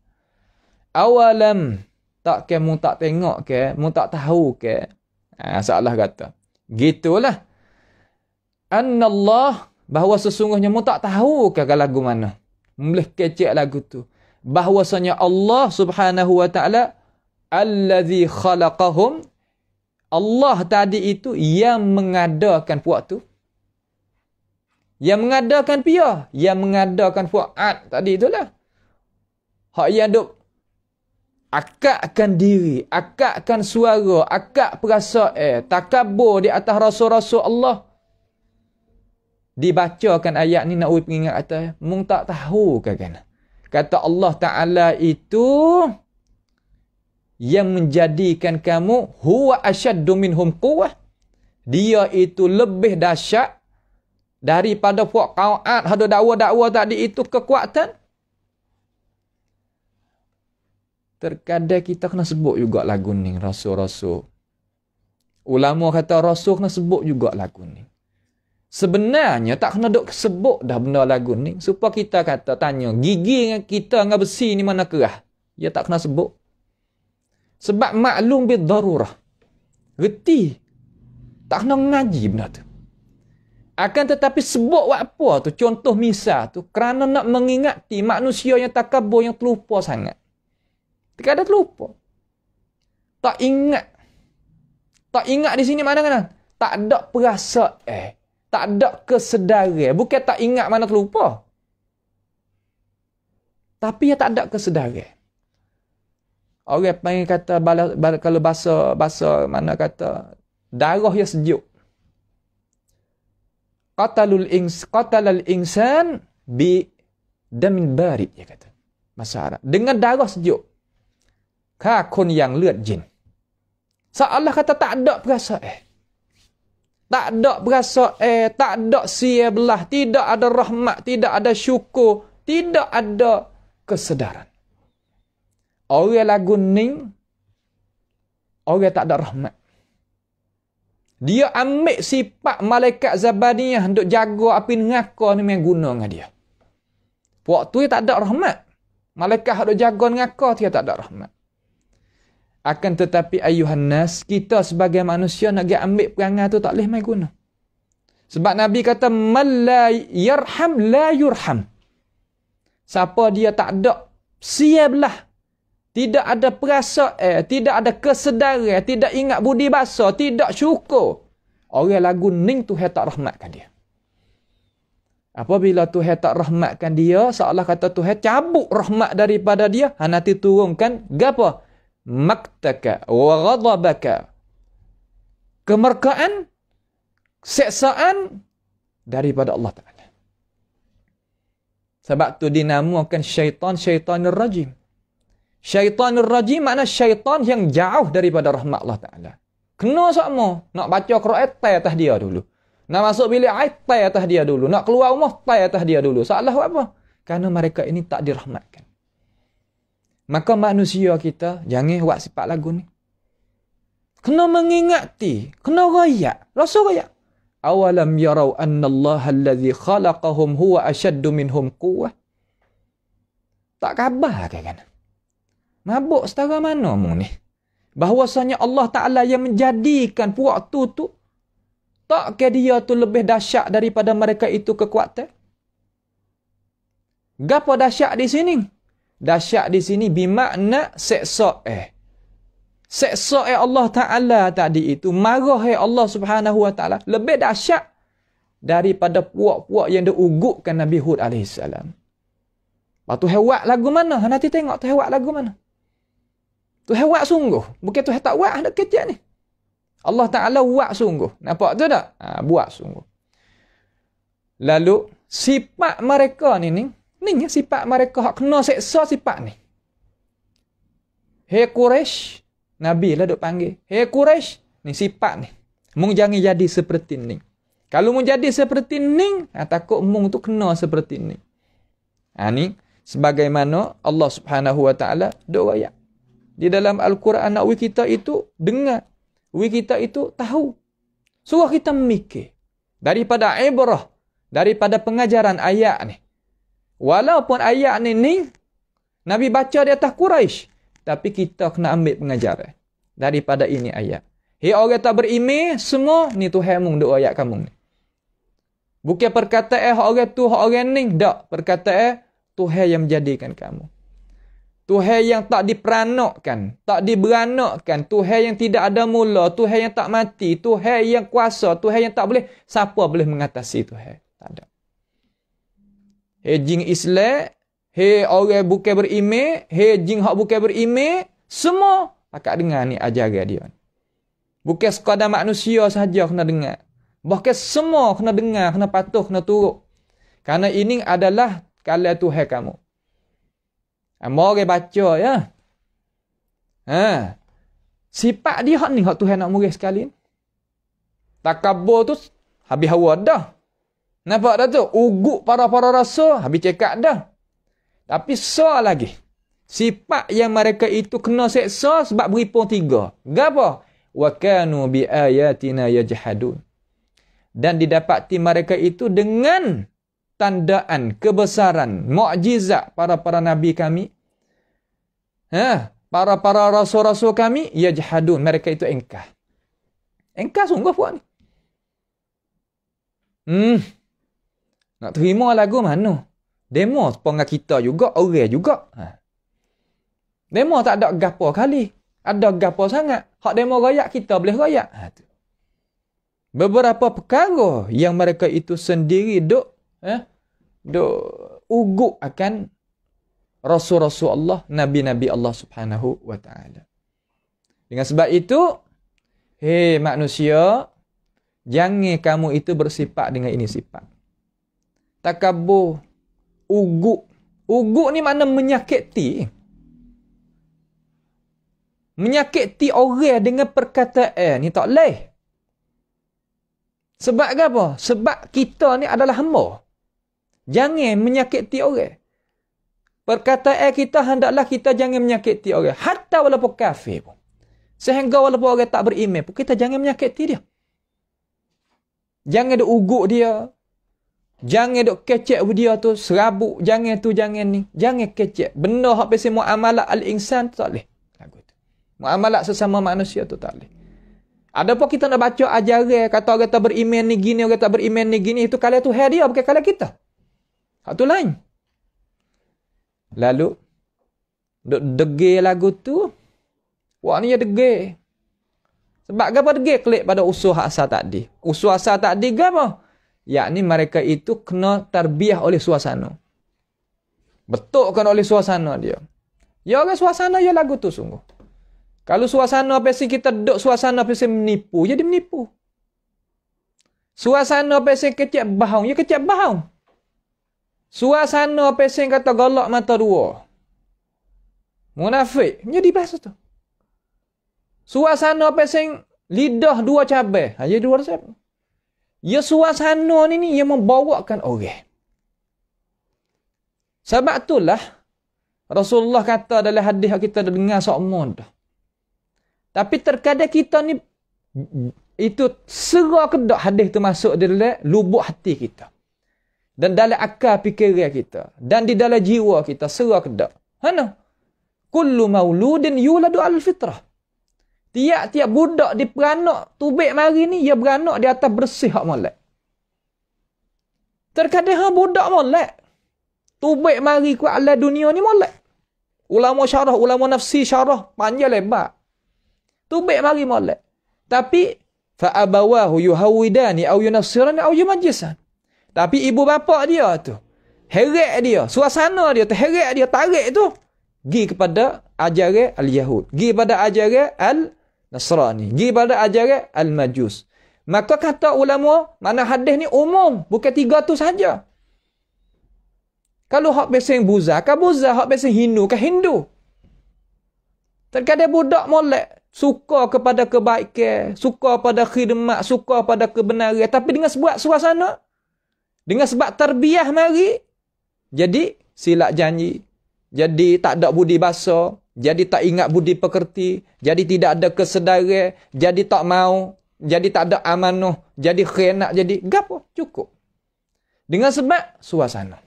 Speaker 2: Awalam tak ke mu tak tengok ke, mu tak tahu ke. Ha, salah kata. Gitulah. Anna Allah bahawa sesungguhnya mu tak tahu ke lagu mana. Boleh kecek lagu tu. Bahwasanya Allah subhanahu wa ta'ala alladhi khalaqahum Allah tadi itu yang mengadakan puak tu. Yang mengadakan pia. Yang mengadakan puak tadi itulah. Hak yang duk akakkan diri, akakkan suara, akak perasa eh, takabur di atas rasul-rasul Allah. Dibacakan ayat ni nak uji pengingat atas. Mung tak tahu ke kan? Kata Allah Ta'ala itu yang menjadikan kamu huwa asyaddu minhum quwwah dia itu lebih dahsyat daripada puak qaat hada dakwa-dakwa tadi itu kekuatan terkadang kita kena sebut juga lagu ni rasul-rasul ulama kata rasul kena sebut juga lagu ni Sebenarnya tak kena duk sebut dah benda lagu ni. Supaya kita kata tanya, gigi kita dengan besi ni mana kerah? Ya tak kena sebut. Sebab maklum bil darurah. Reti. Tak kena ngaji benda tu. Akan tetapi sebut apa tu, contoh misal tu, kerana nak mengingati manusia yang takabur, yang terlupa sangat. Tidak ada terlupa. Tak ingat. Tak ingat di sini mana-mana. Tak ada perasa eh. Tak ada kesedaran. Bukan tak ingat mana terlupa. Tapi yang tak ada kesedaran orang panggil kata bala, bala, kalau bahasa bahasa mana kata darah yang sejuk qatalul ins qatalal insan bi damin bari dia kata bahasa Arab dengan darah sejuk ka kun yang lihat jin seolah kata tak ada perasa eh tak ada perasa eh tak ada sia belah tidak ada rahmat tidak ada syukur tidak ada kesedaran Orang lagu ning, orang tak ada rahmat. Dia ambil sifat malaikat Zabaniyah untuk jaga api neraka ni main guna dengan dia. Waktu dia tak ada rahmat. Malaikat yang jaga neraka dia tak ada rahmat. Akan tetapi ayuhan kita sebagai manusia nak ambil perangai tu tak boleh main guna. Sebab Nabi kata, Man la yarham la yurham. Siapa dia tak ada, siap lah tidak ada perasaan, eh, tidak ada kesedaran, eh, tidak ingat budi bahasa, tidak syukur. Orang lagu ning tu tak rahmatkan dia. Apabila Tuhan tak rahmatkan dia, seolah kata Tuhan cabut rahmat daripada dia, ha nanti turunkan gapo? Maktaka wa ghadabaka. Kemerkaan, seksaan daripada Allah Taala. Sebab tu dinamakan syaitan syaitan rajim. Syaitanur rajim makna syaitan yang jauh daripada rahmat Allah Ta'ala. Kena sama. Nak baca Quran tay atas dia dulu. Nak masuk bilik air tay atas dia dulu. Nak keluar rumah tay atas dia dulu. Salah apa? Karena mereka ini tak dirahmatkan. Maka manusia kita jangan buat sifat lagu ni. Kena mengingati. Kena rayak. Rasa rayak. Awalam yarau anna Allah alladhi khalaqahum huwa ashaddu minhum kuwa. Tak khabar kan? kan? Mabuk setara mana mu ni? Bahwasanya Allah Ta'ala yang menjadikan waktu tu tak ke dia tu lebih dahsyat daripada mereka itu kekuatan? Gapo dahsyat di sini? Dahsyat di sini bimakna seksa eh. Seksa eh Allah Ta'ala tadi itu. Marah eh Allah Subhanahu Wa Ta'ala. Lebih dahsyat daripada puak-puak yang diugukkan Nabi Hud alaihissalam. Lepas tu hewat lagu mana? Nanti tengok tu hewat lagu mana? Tuhan buat sungguh. Bukan Tuhan tak buat, ada kecil ni. Allah Ta'ala buat sungguh. Nampak tu tak? Ha, buat sungguh. Lalu, sifat mereka ni ni. Ni ni sifat mereka. Hak kena seksa sifat ni. Hei Quraish. Nabi lah duk panggil. Hei Quraish. Ni sifat ni. Mung jangan jadi seperti ni. Kalau mung jadi seperti ni, ha, takut mung tu kena seperti ni. Ha, ni. Sebagaimana Allah Subhanahu Wa Ta'ala duk rakyat di dalam Al-Quran nak kita itu dengar. We kita itu tahu. Suha kita memikir. Daripada ibrah. Daripada pengajaran ayat ni. Walaupun ayat ni ni. Nabi baca di atas Quraisy, Tapi kita kena ambil pengajaran. Daripada ini ayat. Hei orang tak berimi. Semua ni tu hemung doa ayat kamu ni. Bukan perkataan eh, orang tu orang ni. Tak. Perkataan eh, Tuhan yang menjadikan kamu. Tuhan yang tak diperanakkan, tak diberanakkan, Tuhan yang tidak ada mula, Tuhan yang tak mati, Tuhan yang kuasa, Tuhan yang tak boleh, siapa boleh mengatasi Tuhan? Tak ada. Hei jing Islam, he orang buke berime, hei jing hak buke berime, semua akan dengar ni ajaran dia. Bukan sekadar manusia sahaja kena dengar. Bahkan semua kena dengar, kena patuh, kena turut. Karena ini adalah kalah Tuhan kamu. Amo ha, ke baca ya. Ha. Sifat dia ni hak Tuhan nak murih sekali. Takabur tu habis hawa dah. Nampak dah tu? Ugut para-para rasa habis cekak dah. Tapi so lagi. Sifat yang mereka itu kena seksa sebab beripun tiga. Gapo? Wa kanu bi ayatina yajhadun. Dan didapati mereka itu dengan tandaan kebesaran mukjizat para-para nabi kami ha para-para rasul-rasul kami yajhadun mereka itu engkah engkah sungguh puan ni hmm nak terima lagu mana demo sepanggah kita juga orang juga ha demo tak ada gapo kali ada gapo sangat hak demo rakyat kita boleh rakyat ha tu beberapa perkara yang mereka itu sendiri duk eh, duk ugup akan rasul-rasul Allah, nabi-nabi Allah Subhanahu wa taala. Dengan sebab itu, hei manusia, jangan kamu itu bersifat dengan ini sifat. Takabur, ugup. Ugup ni mana menyakiti. Menyakiti orang dengan perkataan ni tak leh. Sebab apa? Sebab kita ni adalah hamba. Jangan menyakiti orang. Perkataan kita hendaklah kita jangan menyakiti orang. Hatta walaupun kafir pun. Sehingga walaupun orang tak beriman pun, kita jangan menyakiti dia. Jangan duk dia. Jangan duk kecek dia tu, serabuk. Jangan tu, jangan ni. Jangan kecek. Benda yang biasa mu'amalat al-insan tu tak boleh. Mu'amalat sesama manusia tu tak boleh. Adapun kita nak baca ajaran, kata orang tak beriman ni gini, orang tak beriman ni gini, itu kalau tu hadiah bukan kalau kita. Hak tu lain. Lalu, duk degil lagu tu, wak ni degil. Sebab apa degil klik pada usul hak asal takdi? Usul asal takdi ke Yakni mereka itu kena terbiah oleh suasana. Betul Betulkan oleh suasana dia. Ya orang suasana ya lagu tu sungguh. Kalau suasana apa sih kita duduk suasana apa sih menipu, jadi menipu. Suasana apa sih kecik bahang, ya kecik bahang. Suasana pesen kata golok mata dua. Munafik. Jadi bahasa tu. Suasana pesen lidah dua cabai. Hanya dua resep. Ya suasana ni ni yang membawakan orang. Sebab itulah Rasulullah kata dalam hadis yang kita dengar sokmon dah. Tapi terkadang kita ni itu serah kedok hadis tu masuk dalam lubuk hati kita. Dan dalam akal fikiran kita. Dan di dalam jiwa kita. Serah ke tak? Mana? Kullu mauludin yuladu al fitrah. Tiap-tiap budak di peranak tubik mari ni, ia ya beranak di atas bersih hak molek. Terkadang hak budak molek. Tubik mari ku ala dunia ni molek. Ulama syarah, ulama nafsi syarah, panjang lebar. Tubik mari molek. Tapi, fa'abawahu yuhawidani au yunafsirani au yumajisani. Tapi ibu bapa dia tu, heret dia, suasana dia tu, heret dia, tarik tu, gi kepada ajaran Al-Yahud. gi kepada ajaran Al-Nasrani. gi kepada ajaran Al-Majus. Maka kata ulama, mana hadis ni umum, bukan tiga tu saja. Kalau hak besen buza, kan buza, hak besen Hindu, kan Hindu. Terkadang budak molek, suka kepada kebaikan, suka pada khidmat, suka pada kebenaran, tapi dengan sebuah suasana, dengan sebab terbiah mari, jadi silap janji. Jadi tak ada budi bahasa. Jadi tak ingat budi pekerti. Jadi tidak ada kesedara. Jadi tak mau. Jadi tak ada amanah. Jadi khianat. Jadi gapo cukup. Dengan sebab suasana.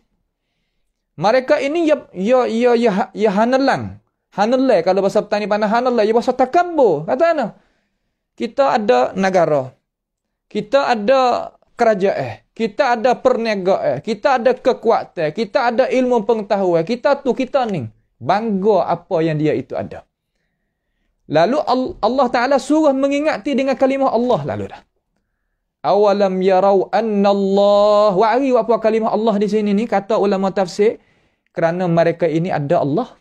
Speaker 2: Mereka ini ya ya ya ya, ya hanelang. Hanelai kalau bahasa petani panah hanelai. Ya bahasa takambo. Kata mana? Kita ada negara. Kita ada kerajaan. Eh. Kita ada perniagaan, eh. kita ada kekuatan, eh. kita ada ilmu pengetahuan, eh. kita tu kita ni. Bangga apa yang dia itu ada. Lalu Allah Ta'ala suruh mengingati dengan kalimah Allah lalu dah. Awalam yarau anna Allah. Wari apa kalimah Allah di sini ni kata ulama tafsir. Kerana mereka ini ada Allah.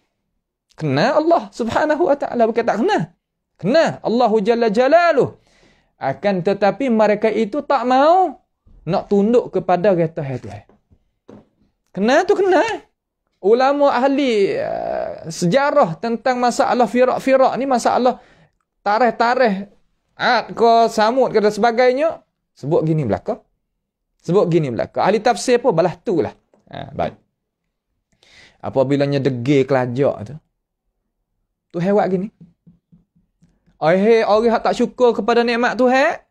Speaker 2: Kena Allah subhanahu wa ta'ala. Bukan tak kena. Kena Allahu Jalla Jalaluh. Akan tetapi mereka itu tak mau nak tunduk kepada kereta hai Tuhan. kena tu kena Ulama ahli uh, sejarah tentang masalah firak-firak ni masalah tarikh-tarikh ad ke samud ke dan sebagainya sebut gini belaka. Sebut gini belaka. Ahli tafsir pun balah tu lah. Ha, baik. Apabilanya degil kelajak tu. Tu hewat gini. he, orang tak syukur kepada nikmat Tuhan,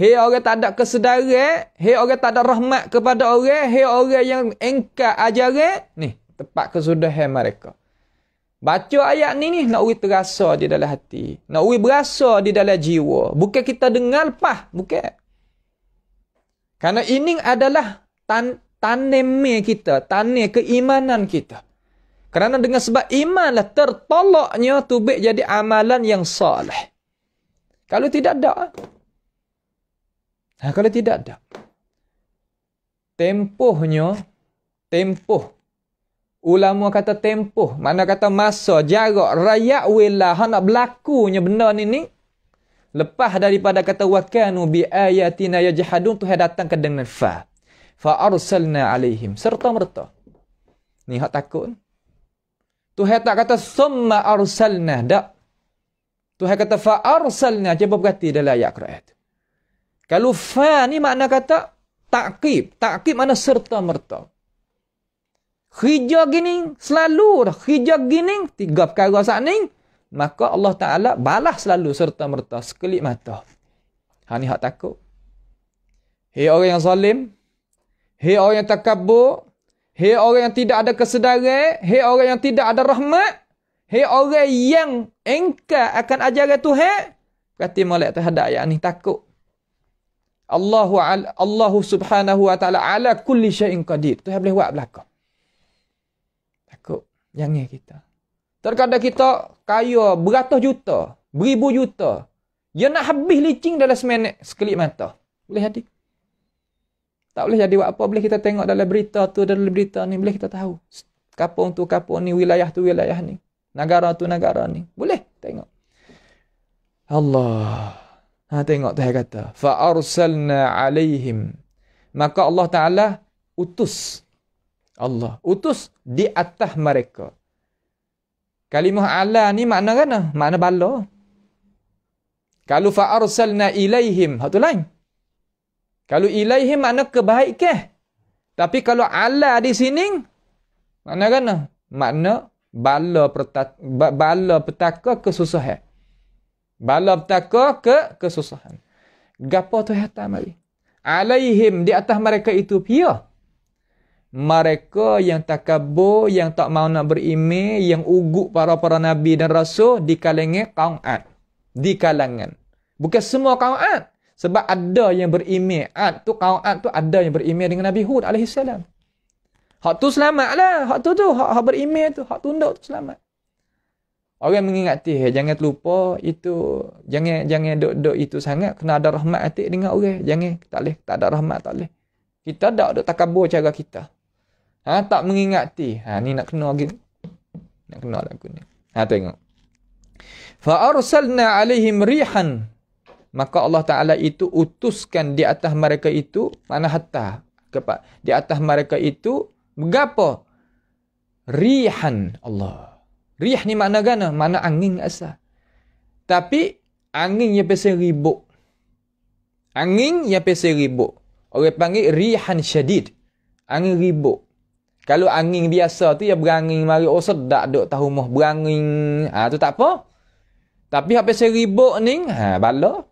Speaker 2: Hei orang tak ada kesedaran. Eh. Hei orang tak ada rahmat kepada orang. Eh. Hei orang yang engkau ajaran. Eh. Ni, tepat kesudahan mereka. Baca ayat ni ni nak uri terasa di dalam hati. Nak uri berasa di dalam jiwa. Bukan kita dengar lepas. Bukan. Karena ini adalah tan tanemi kita. Tanem keimanan kita. Kerana dengan sebab imanlah tertolaknya tubik jadi amalan yang salih. Kalau tidak ada. Ha, kalau tidak, tak. Tempohnya, tempoh. Ulama kata tempoh. Mana kata masa, jarak, rakyat wilayah. Hak nak berlakunya benda ni ni. Lepas daripada kata wakanu bi ayatina yajhadun tu datang ke dengan fa. Fa arsalna alaihim serta merta. Ni hak takut. Tuhan tak kata summa arsalna dak. Tuhan kata fa arsalna cuba berkati dalam ayat Quran tu. Kalau fa ni makna kata takib. Takib makna serta-merta. Hijau gini selalu dah. Hijau gini tiga perkara saat ni. Maka Allah Ta'ala balas selalu serta-merta. Sekelip mata. Ha ni hak takut. Hei orang yang zalim. Hei orang yang takabur. Hei orang yang tidak ada kesedaran. Hei orang yang tidak ada rahmat. Hei orang yang engkau akan ajaran Tuhan. Berarti malak terhadap ayat ni takut. Allahu al, Allahu subhanahu wa ta'ala ala kulli syai'in qadir. Tu yang boleh buat belakang. Takut. Jangan kita. Terkadang kita kaya beratus juta, beribu juta. Dia ya nak habis licin dalam semenit sekelip mata. Boleh jadi. Tak boleh jadi buat apa. Boleh kita tengok dalam berita tu, dalam berita ni. Boleh kita tahu. Kapung tu kapung ni, wilayah tu wilayah ni. Negara tu negara ni. Boleh tengok. Allah. Ha tengok Tuhan kata, fa alaihim. Maka Allah Taala utus Allah utus di atas mereka. Kalimah ala ni makna kan? Makna bala. Kalau fa arsalna ilaihim, hatu lain. Kalau ilaihim makna kebaikan. Tapi kalau ala di sini makna kan? Makna bala pertaka, bala petaka kesusahan. Bala petaka ke kesusahan. Gapa tu hatta mari. Alaihim di atas mereka itu pia. Mereka yang takabur, yang tak mahu nak berime, yang ugut para-para nabi dan rasul di kalangan kaum Ad. Di kalangan. Bukan semua kaum Ad. Sebab ada yang berime Ad tu, kaum Ad tu ada yang berime dengan Nabi Hud alaihissalam. Hak tu selamat lah. Hak tu tu, hak, hak berime tu, hak tunduk tu selamat. Orang mengingati jangan terlupa itu jangan jangan duk-duk itu sangat kena ada rahmat hati dengan orang. Jangan tak leh tak ada rahmat tak leh. Kita dak tak takabur cara kita. Ha tak mengingati. Ha ni nak kena lagi. Nak kena lagu ni. Ha tengok. Fa arsalna alaihim rihan Maka Allah Ta'ala itu utuskan di atas mereka itu mana hatta. Kepa, di atas mereka itu mengapa? Rihan Allah. Riah ni makna gana? Makna angin asal. Tapi, angin yang pesan ribuk. Angin yang pesan ribuk. Orang panggil rihan syadid. Angin ribuk. Kalau angin biasa tu, ya berangin mari. Oh, sedak duk tahu moh berangin. Ha, tu tak apa. Tapi, apa pesan ribuk ni, ha, bala.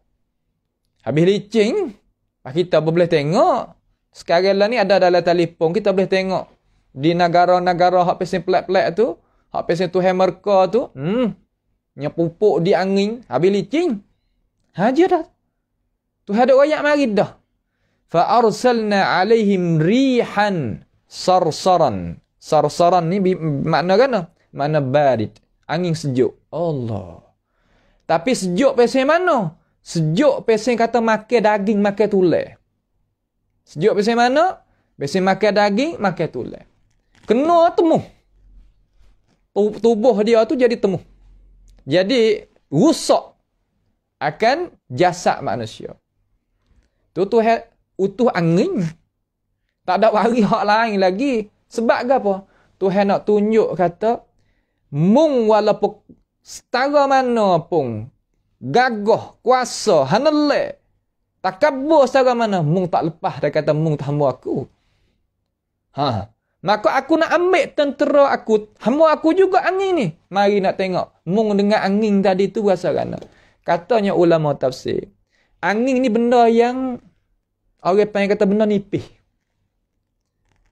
Speaker 2: Habis licin, kita boleh tengok. Sekarang lah ni ada dalam telefon, kita boleh tengok. Di negara-negara yang pesan pelat-pelat tu, Hak pesen tu hammer merka tu, hmm. Nya pupuk di angin, habis licin. Haja dah. Tuhan ada rakyat mari dah. Fa arsalna alaihim rihan sarsaran. Sarsaran ni makna kan? Makna barit. Angin sejuk. Allah. Tapi sejuk pesen mana? Sejuk pesen kata makan daging, makan tulai. Sejuk pesen mana? Pesen makan daging, makan tulang. Kena temuh tubuh dia tu jadi temu. Jadi rusak akan jasad manusia. Tu tu utuh angin. Tak ada wari hak lain lagi. Sebab ke apa? Tuhan nak tunjuk kata mung walaupun setara mana pun gagah kuasa hanelle takabur setara mana mung tak lepas dia kata mung tak hamba aku. Ha. Maka aku nak ambil tentera aku. Hamba aku juga angin ni. Mari nak tengok. Mung dengar angin tadi tu rasa kena. Katanya ulama tafsir. Angin ni benda yang orang panggil kata benda nipih.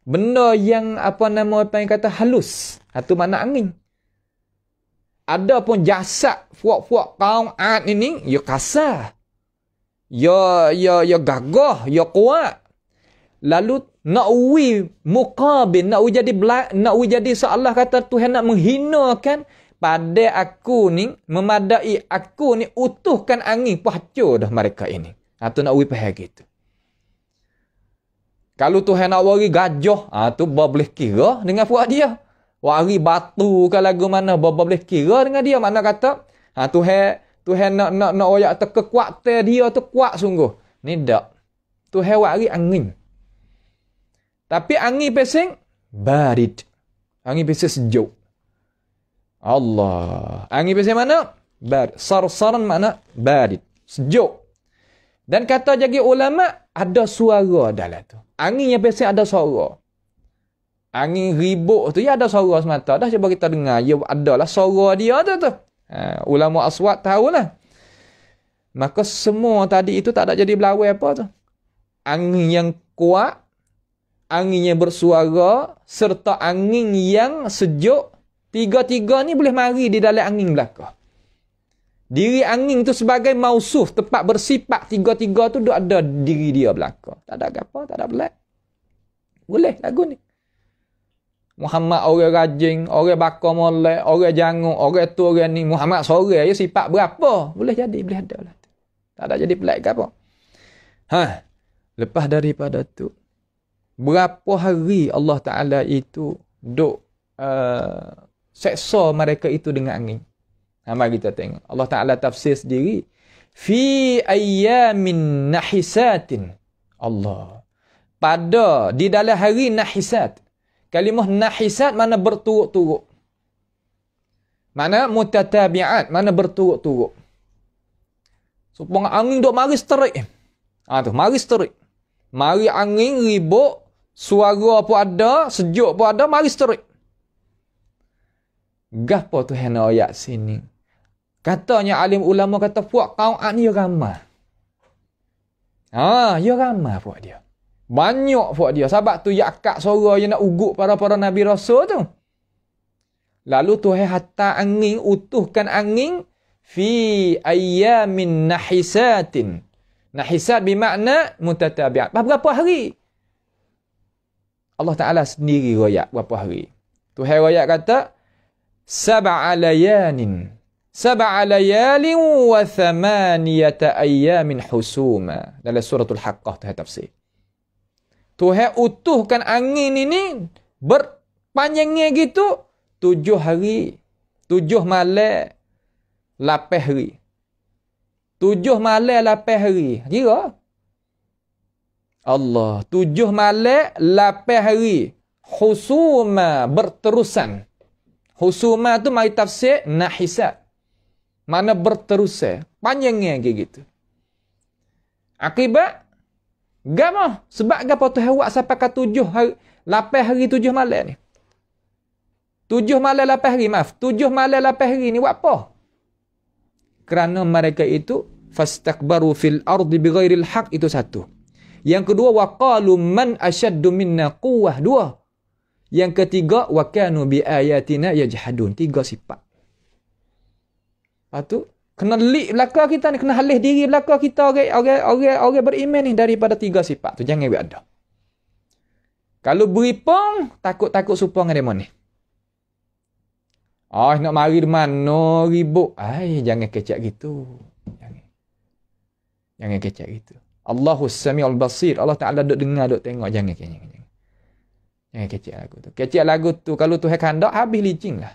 Speaker 2: Benda yang apa nama orang panggil kata halus. Itu ha, mana angin. Ada pun jasad fuak-fuak kaum at ini, ya kasar. Ya, ya, ya gagah, ya kuat lalu nak wi muqabil nak wi jadi belak, nak wi jadi seolah kata Tuhan nak menghinakan pada aku ni memadai aku ni utuhkan angin pacu dah mereka ini atau ha, tu nak wi pahal gitu kalau Tuhan nak wari gajah ha tu boleh kira dengan puak dia wari batu ke lagu mana boleh kira dengan dia mana kata ha Tuhan Tuhan nak nak nak oyak tekekuatan dia tu kuat sungguh ni dak Tuhan wari angin tapi angin pesing,
Speaker 1: barid. Angin pesing sejuk. Allah. Angin pesing
Speaker 2: mana? Barid. saran mana? Barid. Sejuk. Dan kata jadi ulama, ada suara dalam tu. Angin yang pesing ada suara. Angin ribuk tu, ya ada suara semata. Dah cuba kita dengar. Ya adalah suara dia tu tu. Ha, ulama aswat tahu lah. Maka semua tadi itu tak ada jadi belawai apa tu. Angin yang kuat, anginnya bersuara serta angin yang sejuk tiga-tiga ni boleh mari di dalam angin belaka diri angin tu sebagai mausuf tempat bersifat tiga-tiga tu duk ada diri dia belaka tak ada apa tak ada belak boleh lagu ni Muhammad orang rajin orang bakar molek orang jangung orang tu orang ni Muhammad sore ya sifat berapa boleh jadi boleh ada lah tak ada jadi belak apa ha lepas daripada tu berapa hari Allah Ta'ala itu duk uh, seksa mereka itu dengan angin. Ha, mari kita tengok. Allah Ta'ala tafsir sendiri. Fi ayyamin nahisatin. Allah. Pada, di dalam hari nahisat. Kalimah nahisat mana berturuk-turuk. Mana mutatabiat, mana berturuk-turuk. Supaya angin duk mari seterik. Ha, tu, mari seterik. Mari angin ribut, Suara pun ada, sejuk pun ada, mari seterik. Gapo tu hena ayat sini? Katanya alim ulama kata puak kau ni ramah. Ah ya ramah puak dia. Banyak puak dia. Sebab tu yak kak sorok yang nak ugut para-para Nabi Rasul tu. Lalu tu hai hatta angin, utuhkan angin. Fi ayamin nahisatin. Nahisat bermakna mutatabiat. Berapa hari? Allah Ta'ala sendiri royak berapa hari. Tuhan royak kata, Saba'a layanin. Saba'a layalin wa thamaniyata ayyamin husuma. Dalam surah Al-Haqqah Tuhan tafsir. Tuhan utuhkan angin ini berpanjangnya gitu tujuh hari, tujuh malam, lapih hari. Tujuh malam, lapih hari. Kira? Allah. Tujuh malik, lapih hari. Husuma berterusan. Husuma tu mari tafsir, nahisat. Mana berterusan. Panjangnya lagi gitu. Akibat, gak gama. Sebab gak tu hewak sampai ke tujuh hari, lapih hari tujuh malik ni. Tujuh malam lapih hari, maaf. Tujuh malam lapih hari ni, buat apa? Kerana mereka itu, fastakbaru fil ardi bighairil haq, itu Satu. Yang kedua waqalu man ashaddu minna quwwah. Dua. Yang ketiga wa kanu bi ayatina yajhadun. Tiga sifat. Patu kena lik belaka kita ni kena halih diri belaka kita orang orang orang orang beriman ni daripada tiga sifat tu jangan buat ada. Kalau beri pong takut-takut serupa dengan demon ni. Oh, nak mari di mana ribut. Ai jangan kecak gitu. Jangan. Jangan kecak gitu. Allahu Samiul Basir. Allah Taala dok dengar, dok tengok jangan kecik. Jangan, jangan kecik lagu tu. Kecik lagu tu kalau tu Tuhan kehendak habis licing lah.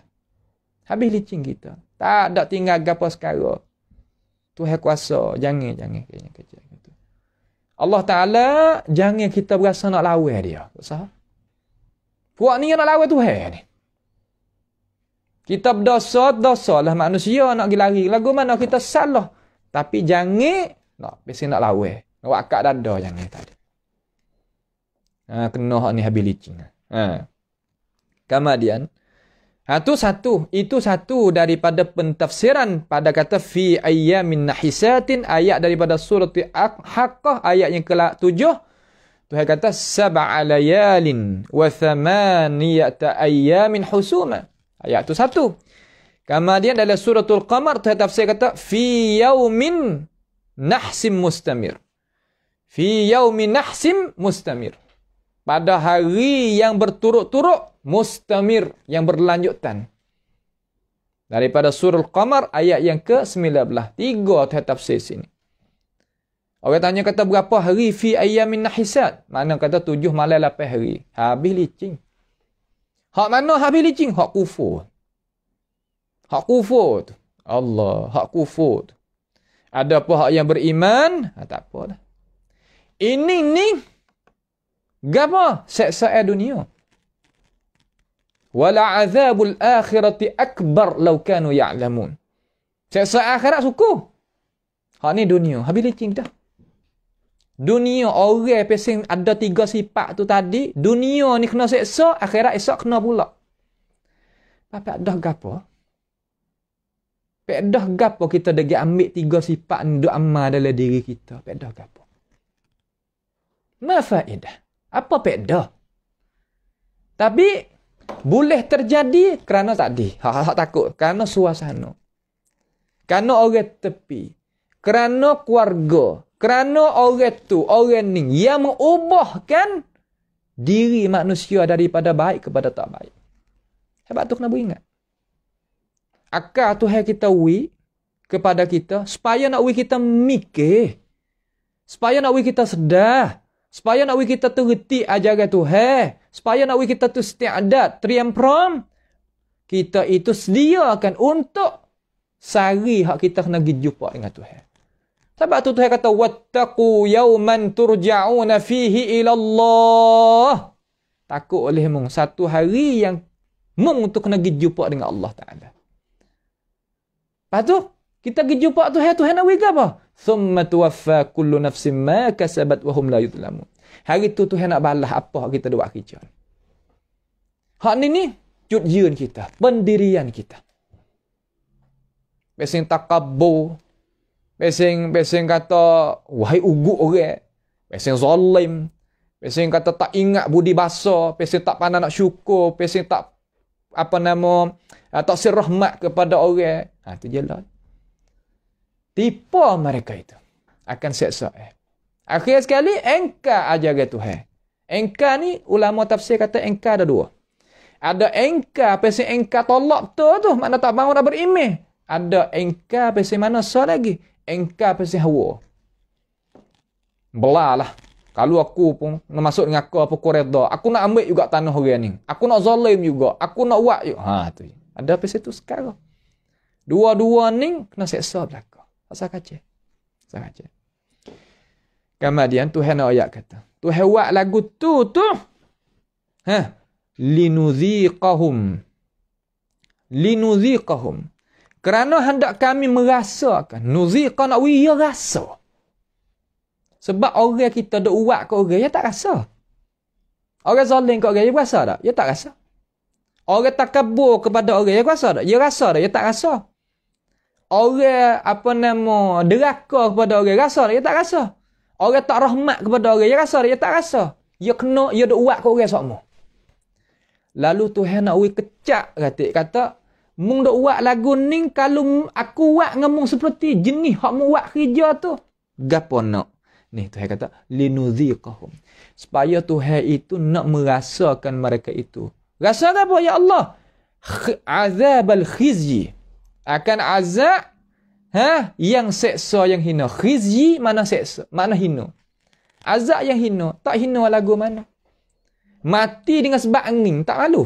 Speaker 2: Habis licin kita. Tak ada tinggal gapo sekara. hek kuasa, jangan jangan kecik kecik gitu. Allah Taala jangan kita berasa nak lawan dia. sah Puak ni nak lawan hek ni. Kita berdosa, dosa lah manusia nak pergi lari. Lagu mana kita salah. Tapi jangan nak, no, nak lawan. Awak akak dan ada yang ni tadi.
Speaker 1: Ha, kena hak ni habis licin. Ha.
Speaker 2: Kemudian. Ha, itu satu. Itu satu daripada pentafsiran pada kata. Fi ayyamin nahisatin. Ayat daripada surat haqqah. Ayat yang ke tujuh. Tuhan kata. Sab'a layalin. Wa thamaniyata ayyamin husuma. Ayat tu satu. Kemudian dalam suratul qamar. Tuhan tafsir kata. Fi yaumin nahsim mustamir fi yaumi nahsim mustamir pada hari yang berturut-turut mustamir yang berlanjutan daripada surah al-qamar ayat yang ke-19 tiga tafsir sini orang tanya kata berapa hari fi ayamin nahisat mana kata tujuh malam lapan hari habis licin hak mana habis licin hak kufur hak kufur Allah hak kufur ada apa hak yang beriman ha, tak apa dah ini ni gapo seksa air dunia. Wala azabul akhirati akbar law kanu ya'lamun. Seksa akhirat suku. Ha ni dunia. Habis licin dah. Dunia orang pesen ada tiga sifat tu tadi. Dunia ni kena seksa, akhirat esok kena pula. Tapi dah gapo? Pak dah gapo kita degi ambil tiga sifat ni duk amal dalam diri kita. Pak dah gapo? Ma Apa faedah? Tapi boleh terjadi kerana tadi. Hak hak takut kerana suasana. Kerana orang tepi. Kerana keluarga. Kerana orang tu, orang ni yang mengubahkan diri manusia daripada baik kepada tak baik. Sebab tu kena beringat. Akal tu yang kita ui kepada kita supaya nak ui kita mikir. Supaya nak ui kita sedar. Supaya nak kita tu reti ajaran tu. Hei. Supaya nak kita tu setiap adat. prom Kita itu sediakan untuk. Sari hak kita kena pergi jumpa dengan Tuhan. Sebab tu Tuhan kata. Wattaku yauman turja'una fihi ilallah. Takut oleh mung. Satu hari yang mung tu kena pergi jumpa dengan Allah Ta'ala. Lepas tu. Kita pergi jumpa Tuhan. Tuhan nak wiga apa? thumma tuwaffa kullu nafsin ma kasabat wa hum la yuzlamun. Hari tu Tuhan nak balas apa kita buat kerja. Hak ni ni tujuan kita, pendirian kita. Besing takabbu, besing besing kata wahai ugu orang, besing zalim, besing kata tak ingat budi bahasa, besing tak pandai nak syukur, besing tak apa nama, eh, tak sirahmat kepada orang. Ha tu jelah tipu mereka itu. Akan seksa. Eh. Akhir sekali, engka ajaran Tuhan. Engka ni, ulama tafsir kata engka ada dua. Ada engka, apa yang engka tolak tu tu. Mana tak bangun dah berimeh. Ada engka, apa mana so lagi. Engka, apa yang hawa. Belah lah. Kalau aku pun nak masuk dengan aku, apa aku Aku nak ambil juga tanah orang ni. Aku nak zalim juga. Aku nak buat juga. Ha, tu. Ada apa tu sekarang. Dua-dua ni, kena seksa belakang. Pasal kaca.
Speaker 1: Pasal kaca. Kemudian
Speaker 2: Tuhan ayat kata. Tuhan buat lagu tu tu. Ha? Linuziqahum. Linuziqahum. Kerana hendak kami merasakan. Nuziqah nak wih, ya rasa. Sebab orang kita duk buat ke orang, ya tak rasa. Orang zalim ke orang, ya rasa tak? Ya tak rasa. Orang takabur kepada orang, ya rasa tak? Ya rasa tak? Ya tak rasa. Tak? rasa orang apa nama deraka kepada orang rasa dia tak rasa orang tak rahmat kepada orang dia rasa dia tak rasa dia kena dia duk buat ke orang sokmo lalu Tuhan nak ui kecak kata kata mung duk buat lagu ni kalau aku buat dengan mung seperti jenis hak mu buat kerja tu gapo nak ni Tuhan kata linuziqahum supaya Tuhan itu nak merasakan mereka itu rasa apa ya Allah azab al khizyi akan azab ha yang seksa yang hina khizyi mana seksa mana hina azab yang hina tak hina lagu mana mati dengan sebab angin tak malu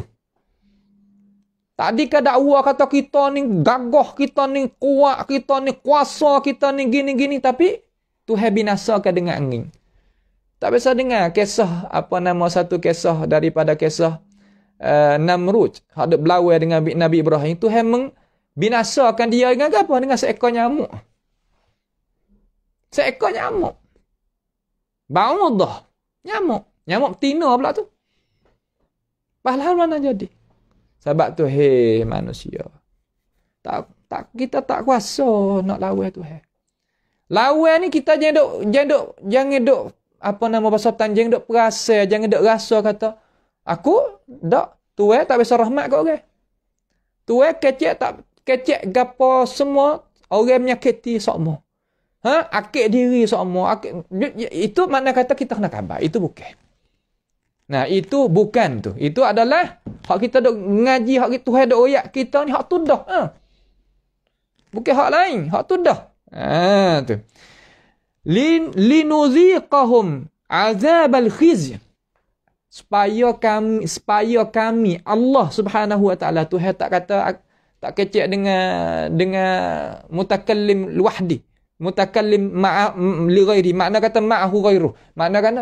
Speaker 2: Tadi ke dakwa kata kita ni gagah, kita ni kuat, kita ni kuasa, kita ni gini-gini. Tapi tu Tuhan binasakan dengan angin. Tak biasa dengar kisah, apa nama satu kisah daripada kisah uh, Namrud. Hadap belawai dengan Nabi Ibrahim. Tuhan meng, binasakan dia dengan apa? Dengan seekor nyamuk. Seekor nyamuk. Ba'udah. Nyamuk. Nyamuk tina pula tu. Pahlawan nak lah jadi. Sebab tu, hei manusia. Tak, tak, kita tak kuasa nak lawan tu. Hei. Lawan ni kita jangan duk, jangan duk, jangan duk, apa nama bahasa tan, jangan duk perasa, jangan duk rasa kata, aku, tak, tu eh, tak bisa rahmat kau orang. Okay? Tu eh, kecil tak, kecek gapo semua orang menyakiti sokmo. Ha, akik diri sokmo. itu mana kata kita kena khabar. Itu bukan. Nah, itu bukan tu. Itu adalah hak kita dok ngaji, hak kita Tuhan dok royak kita ni hak tu dah. Ha. Bukan hak lain, hak tu dah. Ha, tu. Lin linuziqahum azabal khizy. Supaya kami supaya kami Allah Subhanahu wa taala Tuhan tak kata tak kecek dengan dengan mutakallim wahdi mutakallim ma'a li ghairi makna kata ma'ahu ghairu makna kata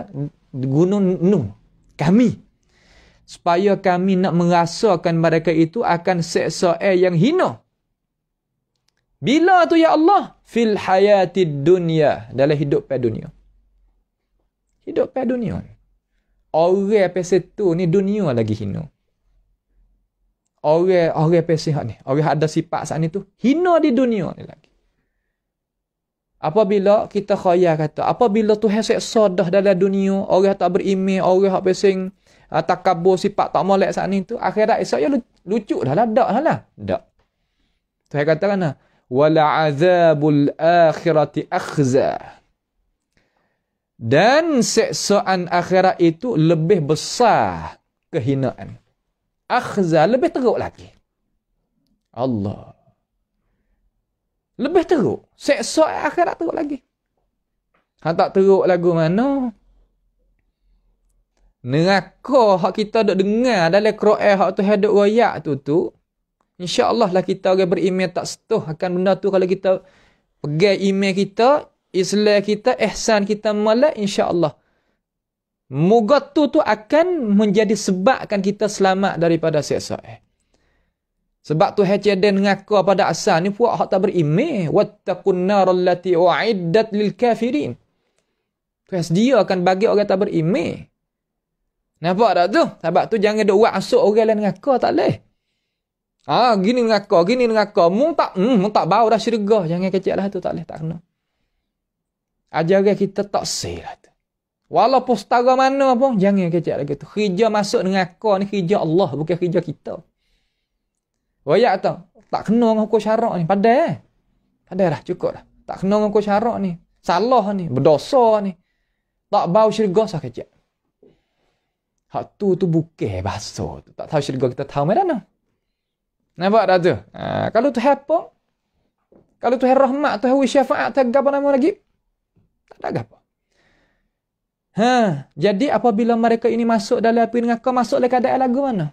Speaker 2: gunung nun kami supaya kami nak merasakan mereka itu akan seksa air yang hina bila tu ya Allah fil hayati dunya dalam hidup pada dunia hidup pada dunia orang pesetu ni dunia lagi hina orang-orang pesihat ni, orang ada sifat saat ni tu, hina di dunia ni lagi. Apabila kita khayal kata, apabila tu hasil sodah dalam dunia, orang tak berimeh, orang hak pesing, uh, takabur sifat tak molek saat ni tu, akhirat esok ya lucu dah lah, tak lah lah. Tak. Tu saya kata kan, lah, wala azabul Dan seksaan akhirat itu lebih besar kehinaan akhza lebih teruk lagi. Allah. Lebih teruk. Seksa akhirat teruk lagi. Hang tak teruk lagu mana? Neraka hak kita dok dengar dalam Quran hak tu hadok royak tu tu. Insya-Allah lah kita orang beriman tak setuh akan benda tu kalau kita pegang iman kita, Islam kita, ihsan kita malah insya-Allah Mugatu tu tu akan menjadi sebabkan kita selamat daripada siksa. Sebab tu Hacedin ngaku pada asal ni puak hak tak berime. Wattaqun nar allati uiddat lil kafirin. Tu dia akan bagi orang tak berime. Nampak tak tu? Sebab tu jangan duk buat asuk orang lain ngaku tak leh. Ah ha, gini ngaku, gini ngaku. Mu tak hmm, mu tak bau dah syurga. Jangan kecil lah tu tak leh tak kena. Ajaran kita tak sahih lah. Walaupun setara mana pun, jangan kecek lagi tu. Kerja masuk dengan aku ni kerja Allah, bukan kerja kita. Wayak tu, tak kena dengan hukum syarak ni. Padahal eh. Padahal lah, cukup lah. Tak kena dengan hukum syarak ni. Salah ni, berdosa ni. Tak bau syurga, sah kecek. Hak tu tu bukeh bahasa tu. Tak tahu syurga kita tahu macam mana. Nampak tak tu? Ha, kalau tu apa? Kalau tu rahmat, tu syafaat, tu apa nama lagi? Tak ada apa. Ha, jadi apabila mereka ini masuk dalam api neraka, masuk dalam keadaan lagu mana?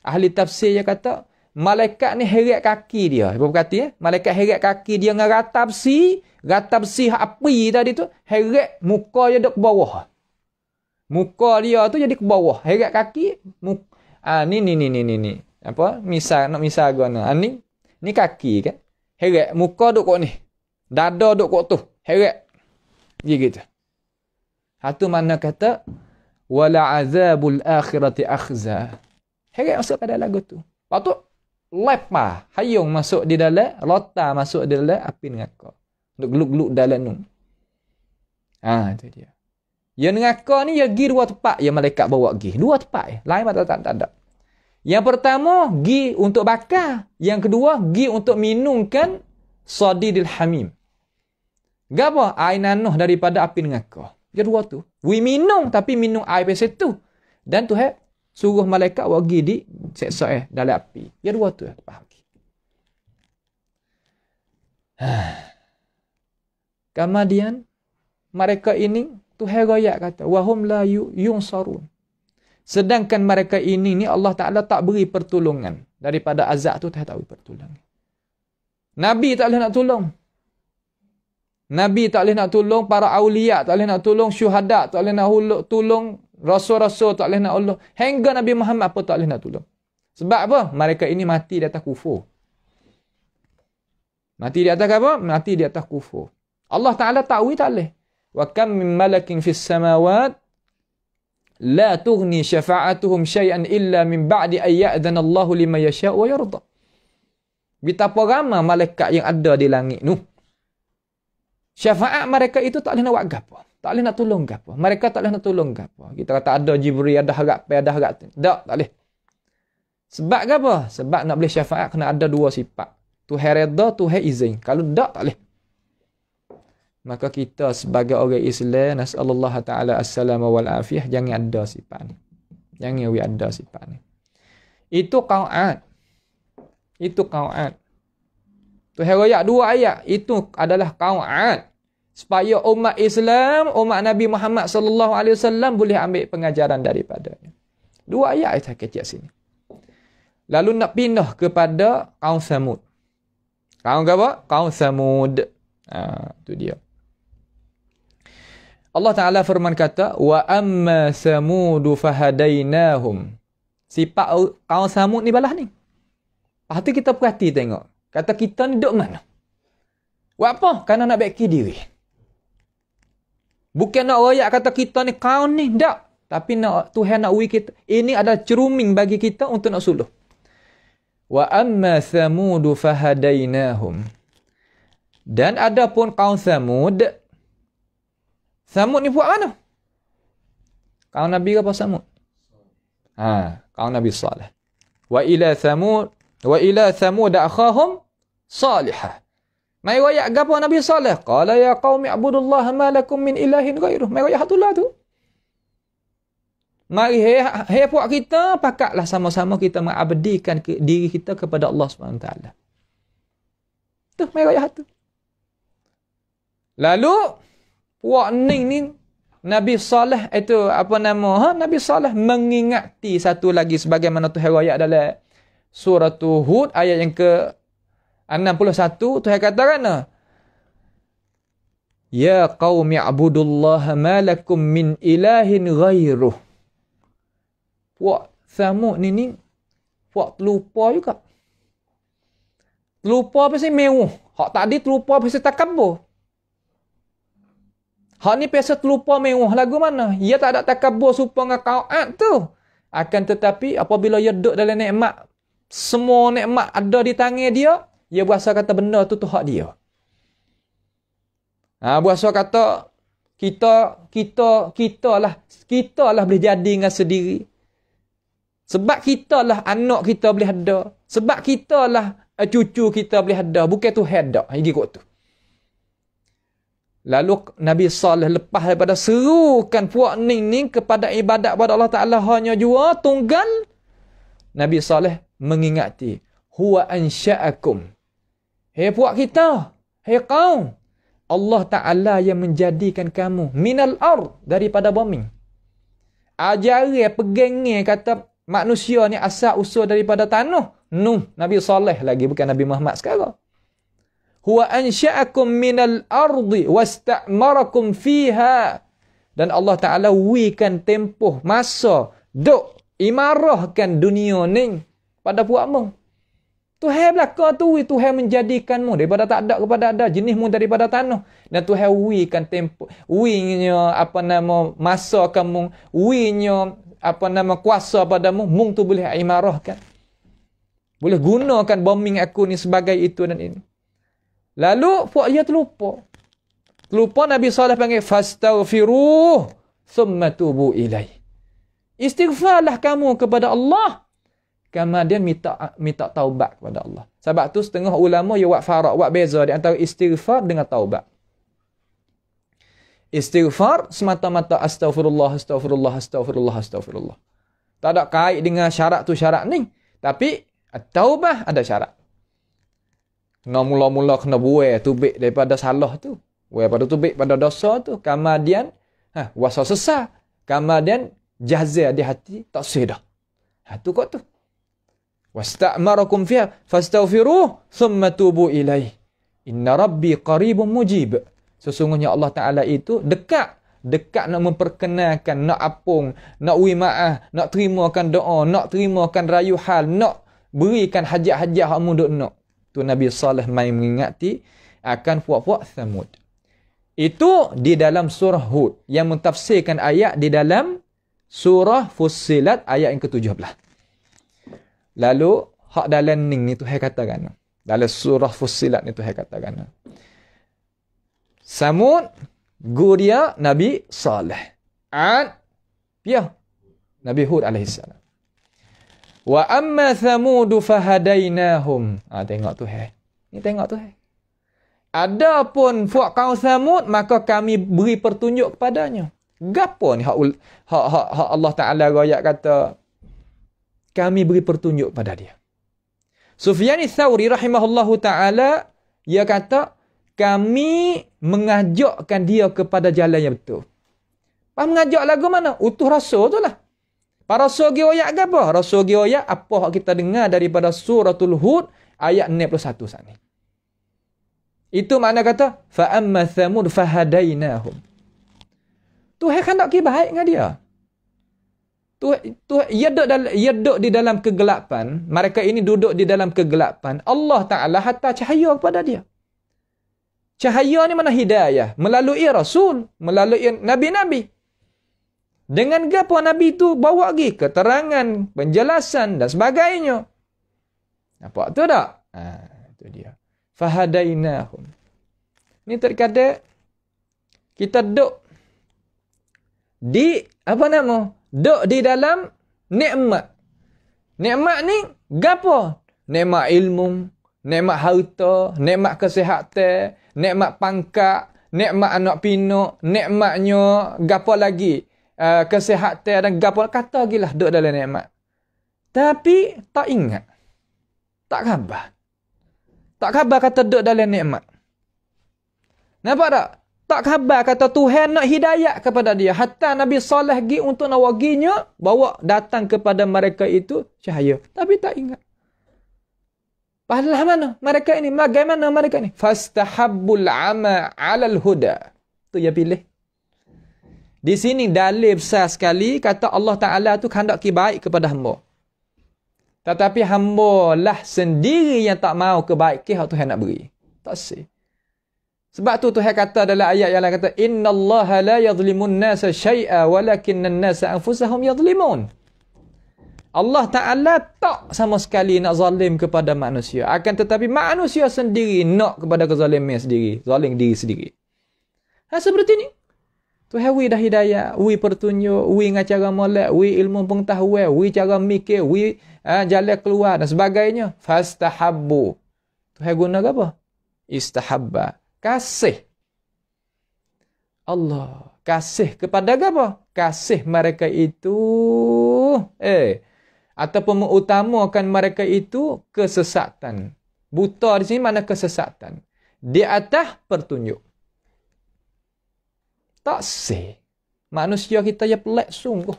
Speaker 2: Ahli tafsir dia kata, malaikat ni heret kaki dia. Apa berkata ya? Eh? Malaikat heret kaki dia dengan ratapsi, ratapsi api tadi tu, heret muka dia duduk ke bawah. Muka dia tu jadi ke bawah. Heret kaki, muka. Ha, ah, ni, ni, ni, ni, ni, ni. Apa? Misal, nak misal gana. Ah, ha, ni, ni kaki kan? Heret muka duduk kok ni. Dada duduk kok tu. Heret. Dia gitu. gitu. Atau mana kata wala azabul akhirati akhza. Hai masuk pada lagu tu. Patu lepa ah, hayung masuk di dalam rota masuk di dalam api neraka. Untuk gluk-gluk dalam nu. Ha tu dia. Yang neraka ni ya gi dua tempat yang malaikat bawa gi. Dua tempat eh. Lain mata tak, ada. Yang pertama gi untuk bakar, yang kedua gi untuk minumkan sadidil hamim. Gapo air daripada api neraka kedua tu. We minum tapi minum air pasal tu. Dan tu hai, suruh malaikat pergi di seksa eh dalam api. Ya dua tu ya faham. Kemudian mereka ini Tuhan raya kata wahum la yunsarun. Sedangkan mereka ini ni Allah Taala tak beri pertolongan daripada azab tu Tuhan tak beri pertolongan. Nabi tak boleh nak tolong. Nabi tak boleh nak tolong para awliya, tak boleh nak tolong syuhada, tak boleh nak huluk, tolong rasul-rasul, tak boleh nak Allah. Hingga Nabi Muhammad pun tak boleh nak tolong. Sebab apa? Mereka ini mati di atas kufur. Mati di atas apa? Mati di atas kufur. Allah Ta'ala ta'wi tak boleh. Wa kam min malakin fis samawat la tughni syafa'atuhum syai'an illa min ba'di ayya'dan Allahu lima yasha'u wa yardha. Betapa ramai malaikat yang ada di langit nuh syafaat mereka itu tak boleh nak buat gapo. Tak boleh nak tolong gapo. Mereka tak boleh nak tolong gapo. Kita kata ada jibril ada harap, ada harap. Tak, tak boleh. Sebab gapo? Sebab nak boleh syafaat kena ada dua sifat. Tu hereda, tu izin. Kalau tak, tak boleh. Maka kita sebagai orang Islam, nasallallahu
Speaker 1: ta'ala assalamu wal afiyah, jangan ada sifat ni. Jangan ada sifat ni.
Speaker 2: Itu kau'at. Itu kau'at. Tuhan royak dua ayat itu adalah kaum supaya umat Islam umat Nabi Muhammad sallallahu alaihi wasallam boleh ambil pengajaran daripadanya. Dua ayat kita kecil sini. Lalu nak pindah kepada kaum Samud. Kaum apa? Kaum Samud. Ha, tu dia. Allah Taala firman kata wa amma samud fahadainahum. Sifat kaum Samud ni balah ni. Pastu kita perhati tengok. Kata kita ni duduk mana? Buat apa? Kerana nak beki diri. Bukan nak rakyat kata kita ni kau ni. Tak. Tapi nak Tuhan nak ui kita. Ini ada cerumin bagi kita untuk nak suluh. Wa amma thamudu fahadainahum. Dan ada pun kaum Samud. Samud ni buat mana? Kaum Nabi ke apa Samud?
Speaker 1: Ha, kaum Nabi salah.
Speaker 2: Wa ila Samud wa ila thamud akhahum salihah mai royak gapo nabi saleh qala ya qaumi ibudullah ma lakum min ilahin ghairuh mai royak hatullah tu mari he he puak kita pakatlah sama-sama kita mengabdikan ke, diri kita kepada Allah Subhanahu taala tu mai royak hatu lalu puak ning ni Nabi Saleh itu apa nama ha? Nabi Saleh mengingati satu lagi sebagaimana tu heroik dalam surah Hud ayat yang ke 61 Tuhan kata kan Ya qaumi abudullaha ma lakum min ilahin ghairuh Puak samu ni ni puak terlupa juga Terlupa sih mewah Hak tadi terlupa sih takabur Ha, ni pasal terlupa mewah lagu mana Ia tak ada takabur supaya dengan kaat tu akan tetapi apabila ia duduk dalam nikmat semua nikmat ada di tangan dia, dia berasa kata benda tu tu hak dia. Ha, berasa kata, kita, kita, kita lah, kita lah boleh jadi dengan sendiri. Sebab kita lah anak kita boleh ada. Sebab kita lah eh, cucu kita boleh ada. Bukan tu ada. Ha, ini kot tu. Lalu Nabi Saleh lepas daripada serukan puak ni ni kepada ibadat kepada Allah Ta'ala hanya jua tunggal. Nabi Saleh mengingati huwa ansya'akum hai puak kita hai kaum Allah Ta'ala yang menjadikan kamu minal ar daripada bumi ajari pegengi kata manusia ni asal usul daripada tanah Nuh Nabi Saleh lagi bukan Nabi Muhammad sekarang huwa ansya'akum minal ardi wasta'marakum fiha dan Allah Ta'ala wikan tempuh masa duk imarahkan dunia ni pada puakmu. Tuhan belaka tu, Tuhan menjadikanmu daripada tak ada kepada ada, jenismu daripada tanah. Dan Tuhan uikan tempo, uinya apa nama masa kamu, uinya apa nama kuasa padamu, mung tu boleh kan Boleh gunakan bombing aku ni sebagai itu dan ini. Lalu puak ia terlupa. Terlupa Nabi Saleh panggil fastaghfiruh summa tubu ilai. Istighfarlah kamu kepada Allah kemudian minta minta taubat kepada Allah. Sebab tu setengah ulama ya buat farak, buat beza di antara istighfar dengan taubat. Istighfar semata-mata astaghfirullah, astaghfirullah, astaghfirullah, astaghfirullah. Tak ada kait dengan syarat tu syarat ni. Tapi taubat ada syarat. Kena mula-mula kena buai tubik daripada salah tu. Buai pada tubik pada dosa tu. Kemudian, ha, wasa sesah. Kemudian, jazir di hati tak sedar. Ha, tu kot tu wasta'marakum fiha fastaghfiruh thumma tubu ilaih. Inna rabbi qaribun mujib. Sesungguhnya Allah Taala itu dekat dekat nak memperkenalkan, nak apung, nak wimaah, nak terimakan doa, nak terimakan hal, nak berikan hajat-hajat hamu duk nak. Tu Nabi Saleh mai mengingati akan puak-puak Samud. Itu di dalam surah Hud yang mentafsirkan ayat di dalam surah Fusilat ayat yang ke-17. Lalu hak dalam ning ni Tuhan kata kana. Dalam surah Fussilat ni Tuhan kata kana. Samud guria Nabi Saleh. An ya Nabi Hud alaihi salam. Wa amma Thamud fahadainahum. Ah ha, tengok tu Tuhan. Ni tengok tu Ada Adapun fuak kaum Samud maka kami beri pertunjuk kepadanya. Gapo ni hak hak hak Allah Taala royak kata kami beri pertunjuk pada dia. Sufyan Thawri rahimahullahu ta'ala, ia kata, kami mengajakkan dia kepada jalan yang betul. Pak mengajak lagu mana? Utuh rasul tu lah. Pak rasul pergi oyak ke apa? Rasul pergi oyak, apa yang kita dengar daripada suratul Hud, ayat 61 saat ni. Itu makna kata, فَأَمَّا ثَمُدْ فَهَدَيْنَاهُمْ Tuhan kan nak pergi baik dengan dia tu tu ia duduk dalam ia duduk di dalam kegelapan mereka ini duduk di dalam kegelapan Allah taala hantar cahaya kepada dia cahaya ni mana hidayah melalui rasul melalui nabi-nabi dengan gapo nabi tu bawa pergi keterangan penjelasan dan sebagainya nampak tu tak
Speaker 1: ha itu
Speaker 2: dia fahadainahum ni terkadang kita duduk di apa nama duk di dalam nikmat. Nikmat ni gapo? Nikmat ilmu, nikmat harta, nikmat kesihatan, nikmat pangkat, nikmat anak pinok, nikmatnya gapo lagi? Uh, kesihatan dan gapo kata gilah duk dalam nikmat. Tapi tak ingat. Tak khabar. Tak khabar kata duk dalam nikmat. Nampak tak? tak khabar kata Tuhan nak hidayat kepada dia. Hatta Nabi Saleh gi untuk nawaginya bawa datang kepada mereka itu cahaya. Tapi tak ingat. Pahala mana mereka ini? Bagaimana mereka ini? Fastahabbul ama alal huda. Tu yang pilih. Di sini dalil besar sekali kata Allah Ta'ala tu kandak kibaik kepada hamba. Tetapi hamba lah sendiri yang tak mau kebaik kehak Tuhan nak beri. Tak sih. Sebab tu Tuhan kata dalam ayat yang lain kata innallaha la yadhlimun nasa syai'a walakinan nasa anfusahum yadhlimun. Allah Taala tak sama sekali nak zalim kepada manusia. Akan tetapi manusia sendiri nak kepada kezalimnya sendiri, zalim diri sendiri. Ha seperti ni. Tu hawi dah hidayah, wi pertunjuk, wi ngacara molek, wi ilmu pengetahuan, wi cara mikir, wi uh, jalan keluar dan sebagainya. Fastahabbu. Tu hai guna apa? Istahabba kasih. Allah kasih kepada apa? Kasih mereka itu eh ataupun mengutamakan mereka itu kesesatan. Buta di sini mana kesesatan? Di atas pertunjuk. Tak sih. Manusia kita ya pelak sungguh.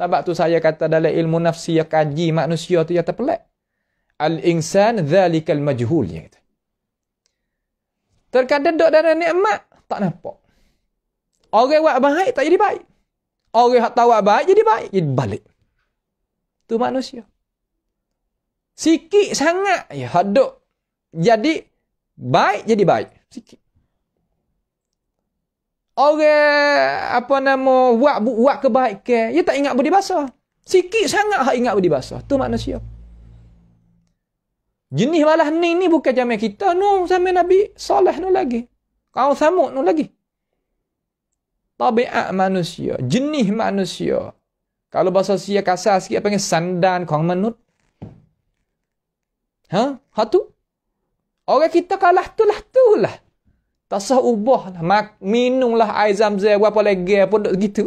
Speaker 2: Sebab tu saya kata dalam ilmu nafsi ya kaji manusia tu ya terpelik. Al-insan dhalikal majhul. Ya kata. Terkadang duduk dalam nikmat, tak nampak. Orang buat baik, tak jadi baik. Orang yang tahu buat baik, jadi baik. Jadi balik. Tu manusia. Sikit sangat, ya haduk. Jadi, baik jadi baik. Sikit. Orang, apa nama, buat, buat kebaikan, dia tak ingat budi basah. Sikit sangat hak ingat budi basah. Itu manusia. Jenis balah ni ni bukan zaman kita. Nu sama Nabi Saleh nu lagi. Kau samut nu lagi. Tabiat manusia. Jenis manusia. Kalau bahasa sia kasar sikit, apa panggil sandan kong manut. Ha? Ha tu? Orang kita kalah tu lah tu lah. Tak sah ubah lah. Minum lah air zamzam, apa lagi, pun duduk gitu.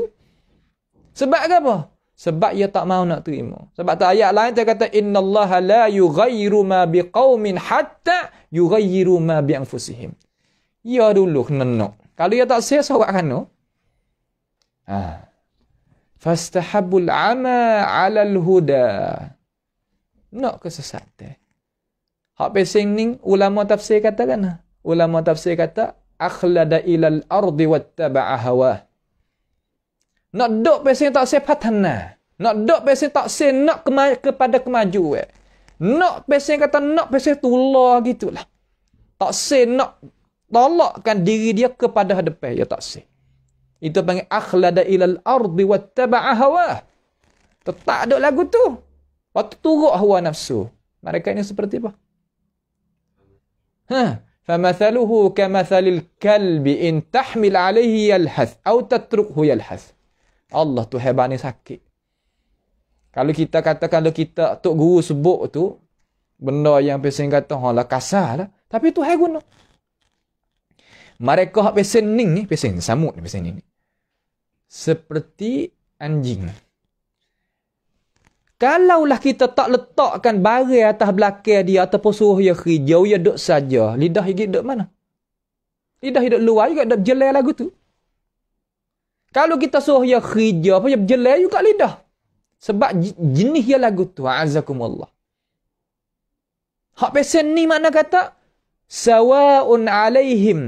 Speaker 2: Sebab ke apa? sebab ia tak mahu nak terima. Sebab tu ayat lain dia kata inna Allah la yughayyiru ma biqaumin hatta yughayyiru ma bi anfusihim. Ya dulu kena nak. Kalau ia tak sia sorak kana. Ha. Fastahabul ama 'ala al-huda. Nak kesesatan. Hak pesing ni ulama tafsir kata kan. Lah. Ulama tafsir kata akhlada ilal ardi wattaba'a hawa. Nak duk pesing tak sepatana. tanah. Nak dok pesen tak sen, nak kema kepada kemaju. Eh. Nak pesen kata nak pesen tulah gitulah. Tak sen nak tolakkan diri dia kepada hadapan ya tak sen. Itu panggil akhlada ilal ardi wattaba'a hawa. Tetak dok lagu tu. Waktu turuk hawa nafsu. Mereka ini seperti apa? Ha. Famathaluhu kamathalil kalbi in tahmil alaihi yalhath. Atau tatruk hu yalhath. Allah tu hebat sakit. Kalau kita katakan kalau kita tok guru sebut tu benda yang pesen kata ha lah kasar lah tapi tu hai guna. Mereka hak pesen ni pesen samut ni pesen ni. Seperti anjing. Kalaulah kita tak letakkan barang atas belakang dia ataupun suruh dia kerja, dia duduk saja. Lidah dia duduk mana? Lidah dia luar juga duduk jelai lagu tu. Kalau kita suruh dia apa dia berjelai juga lidah. Sebab jenis ya lagu tu, a'azakumullah. Hak pesan ni makna kata, sawa'un alaihim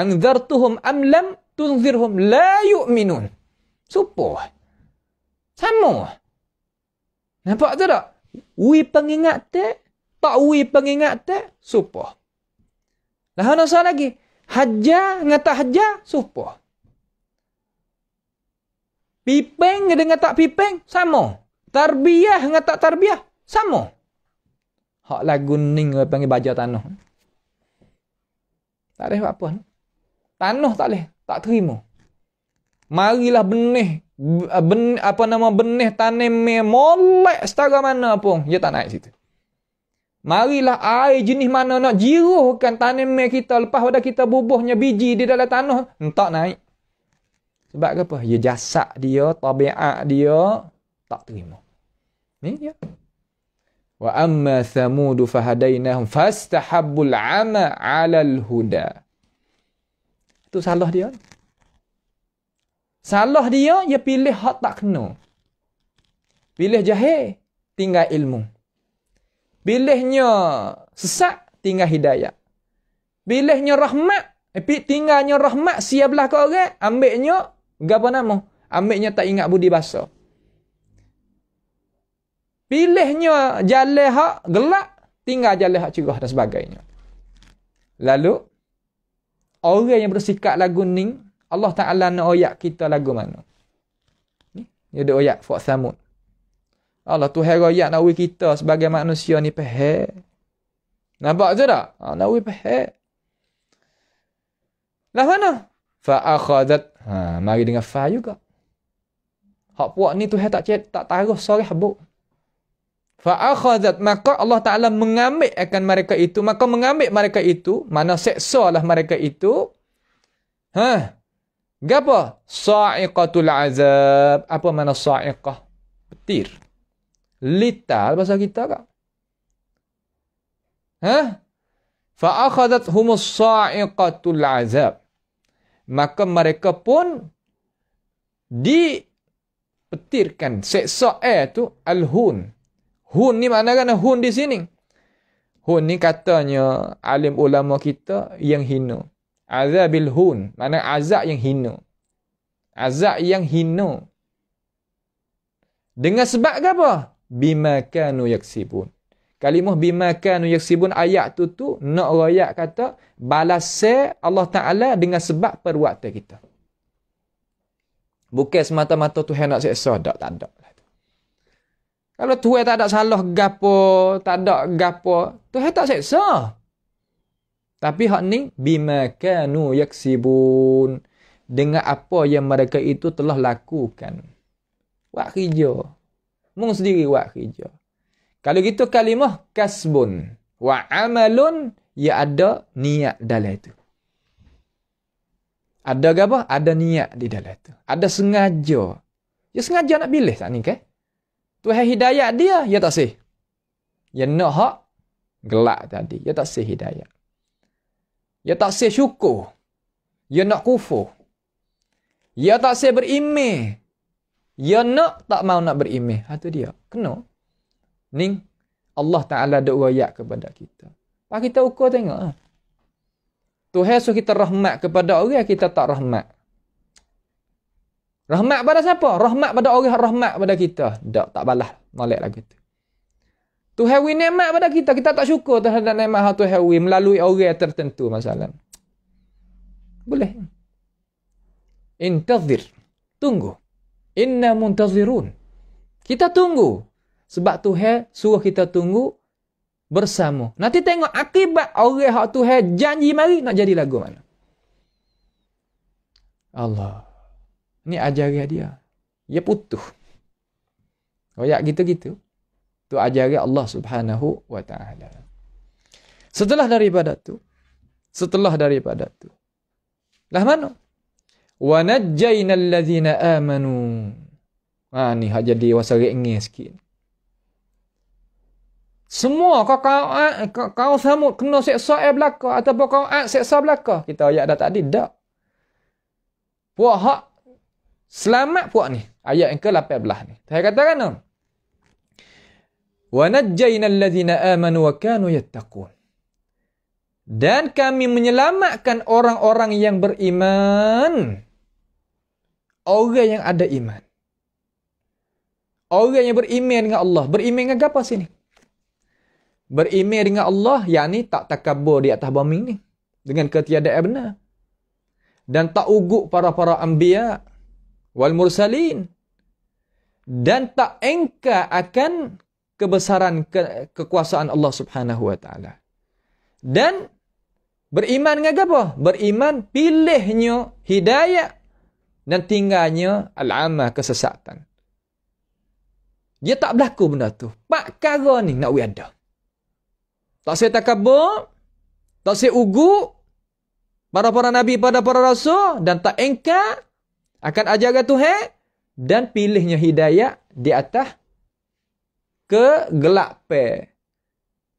Speaker 2: angzartuhum amlam, tunzirhum la yu'minun. Supoh. Sama. Nampak tu tak? Ui pengingat te, tak ui pengingat te, supoh. Lahan asal lagi. Hajjah ngata hajjah supoh. Pipeng dengan tak pipeng, sama. Tarbiah dengan tak tarbiah, sama. Hak lagu ning orang panggil baja tanah. Tak boleh buat apa. Tanah tak boleh. Tak terima. Marilah benih. benih apa nama benih tanah memolek setara mana pun. Dia tak naik situ. Marilah air jenis mana nak jiruhkan tanah kita. Lepas pada kita bubuhnya biji di dalam tanah. Hmm, tak naik. Sebab apa? Ya jasad dia, tabiat dia tak terima. Ni ya. Wa amma thamud fahadainahum fastahabbul ama 'ala al-huda. Tu, salah dia. Salah dia, dia ya pilih hak tak kena. Pilih jahil, tinggal ilmu. Pilihnya sesat, tinggal hidayah. Pilihnya rahmat, tapi eh, tinggalnya rahmat, siap belah korang, ambilnya Gapa nama? Ambilnya tak ingat budi bahasa. Pilihnya jalan hak gelak, tinggal jalan hak cerah dan sebagainya. Lalu, orang yang bersikap lagu ni, Allah Ta'ala nak oyak kita lagu mana? Ni, dia ada oyak Fuad Samud. Allah tu heroyak nak kita sebagai manusia ni pehe. Nampak tu tak? Ha, nak peheh. Lah mana?
Speaker 1: fa akhadhat ha mari dengan fa juga
Speaker 2: hak puak ni tu tuhan tak cek tak taruh sorih bu fa akhadhat maka Allah taala mengambil akan mereka itu maka mengambil mereka itu mana seksa lah mereka itu ha gapo sa'iqatul azab apa mana sa'iqah petir lital bahasa kita kak ha fa akhadhat humus sa'iqatul azab maka mereka pun dipetirkan seksa air tu al-hun hun ni mana kan hun di sini hun ni katanya alim ulama kita yang hina azabil hun mana azab yang hina azab yang hina dengan sebab apa bima kanu yaksibun Kalimah bimakanu yaksibun ayat tu tu nak royak kata balasai Allah Ta'ala dengan sebab perbuatan kita. Bukan semata-mata Tuhan nak seksa. Tak, tak ada. Kalau Tuhan tak ada salah gapo, tak ada gapo, Tuhan tak seksa. Tapi hak ni, bimakanu yaksibun dengan apa yang mereka itu telah lakukan. Buat kerja. Mung sendiri buat kerja. Kalau gitu kalimah kasbun. Wa amalun ia ya ada niat dalam itu. Ada ke apa? Ada niat di dalam itu. Ada sengaja. Ya sengaja nak pilih tak ni ke? Tuhan hidayat dia, ya tak sih. Ya nak hak gelak tadi. Ya tak sih hidayat. Ya tak sih syukur. Ya nak kufur. Ya tak sih berimeh. Ya nak tak mau nak berimeh. Itu ha, dia. Kenapa? ni Allah Ta'ala ada wayak kepada kita. Pak kita ukur tengok. Ah. Tuhan suruh kita rahmat kepada orang kita tak rahmat. Rahmat pada siapa? Rahmat pada orang rahmat pada kita. Tak, tak balas. Malik lagi tu. Tuhan win nikmat pada kita. Kita tak syukur terhadap nikmat hal Tuhan melalui orang tertentu masalah. Boleh. Intazir. Tunggu. Inna muntazirun. Kita tunggu. Sebab Tuhan suruh kita tunggu bersama. Nanti tengok akibat orang hak Tuhan janji mari nak jadi lagu mana. Allah. Ni ajaran dia. Dia putus. Royak gitu-gitu. Tu ajaran Allah Subhanahu wa taala. Setelah daripada tu, setelah daripada tu. Lah mana? Wa najjaynal ladzina amanu.
Speaker 1: Ha ni hak jadi wasal ringan sikit.
Speaker 2: Semua kau eh, kau kau semut kena seksa air belaka ataupun kau eh, seksa belaka. Kita ayat dah tadi dak. Puak hak selamat puak ni. Ayat yang ke-18 ni. Saya kata kan? Wa najjaynal ladzina amanu wa kanu Dan kami menyelamatkan orang-orang yang beriman. Orang yang ada iman. Orang yang beriman dengan Allah. Beriman dengan apa sini? Berimeh dengan Allah yang ni tak takabur di atas bumi ni dengan ketiadaan benar. Dan tak ugut para-para anbiya wal mursalin dan tak engkar akan kebesaran ke, kekuasaan Allah Subhanahu wa taala. Dan beriman dengan apa? Beriman pilihnya hidayah dan tinggalnya al-amah kesesatan. Dia tak berlaku benda tu. Pak kara ni nak wiadah. Tak saya takabur. Tak saya ugu, Pada para Nabi, pada para Rasul. Dan tak engkak. Akan ajaran Tuhan. Dan pilihnya hidayah di atas kegelapan.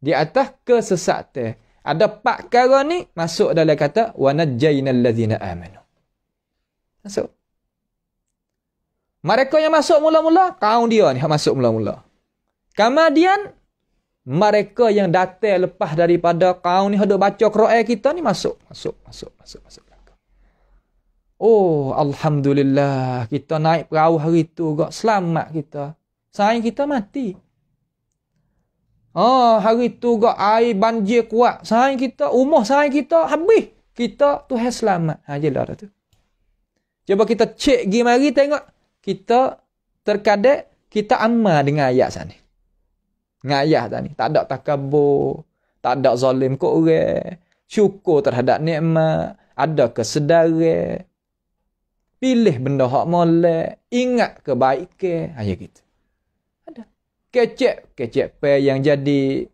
Speaker 2: Di atas kesesatan. Ada pak kata ni masuk dalam kata وَنَجَّيْنَ الَّذِينَ آمَنُوا Masuk. Mereka yang masuk mula-mula, kaum dia ni masuk mula-mula. Kemudian, mereka yang datang lepas daripada kau ni hendak baca Quran kita ni masuk masuk masuk masuk masuk Oh, Alhamdulillah. Kita naik perahu hari tu gak Selamat kita. Sayang kita mati. Oh, hari tu gak air banjir kuat. Sayang kita, umur sayang kita habis. Kita tu hai selamat. Ha, jelah dah tu. Cuba kita cek pergi mari tengok. Kita terkadang kita amal dengan ayat sana ngayah dah ni. Tak ada takabur. Tak ada zalim ke orang. Syukur terhadap nikmat. Ada kesedara. Pilih benda hak molek. Ingat kebaikan. Hanya gitu. Ada. Kecek. Kecek pe yang jadi.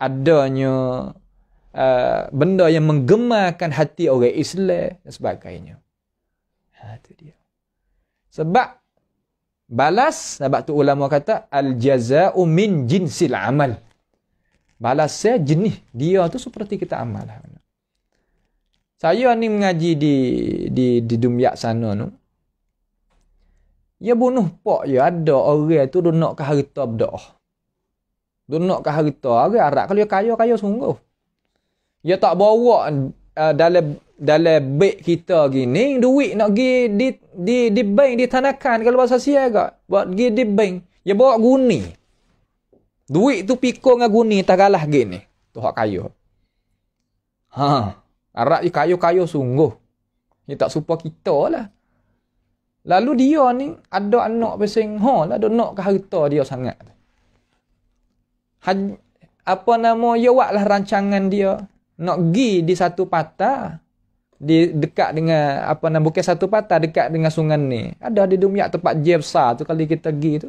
Speaker 2: Adanya. Uh, benda yang menggemarkan hati orang Islam. Dan sebagainya. Ha, itu dia. Sebab Balas, sebab tu ulama kata, Al-jaza'u min jinsil amal. Balas saya jenis. Dia tu seperti kita amal. Saya ni mengaji di di di Dumyak sana tu. Ya bunuh pok ya ada orang tu duduk nak ke harta berdoa. Duduk nak ke harta. Orang Arab kalau dia kaya, kaya sungguh. Dia tak bawa uh, dalam dalam beg kita gini duit nak pergi di di di bank di tanakan kalau bahasa sia ke buat pergi di bank ya bawa guni duit tu pikul dengan guni tak kalah gini tu hak kaya ha arab ni kaya-kaya sungguh ni tak serupa kita lah lalu dia ni ada anak pesing ha lah ada nak ke harta dia sangat Haj, apa nama ya lah rancangan dia nak pergi di satu patah di dekat dengan apa nama bukit satu patah dekat dengan sungai ni. Ada di Dumyak tempat Jebsa tu kali kita pergi tu.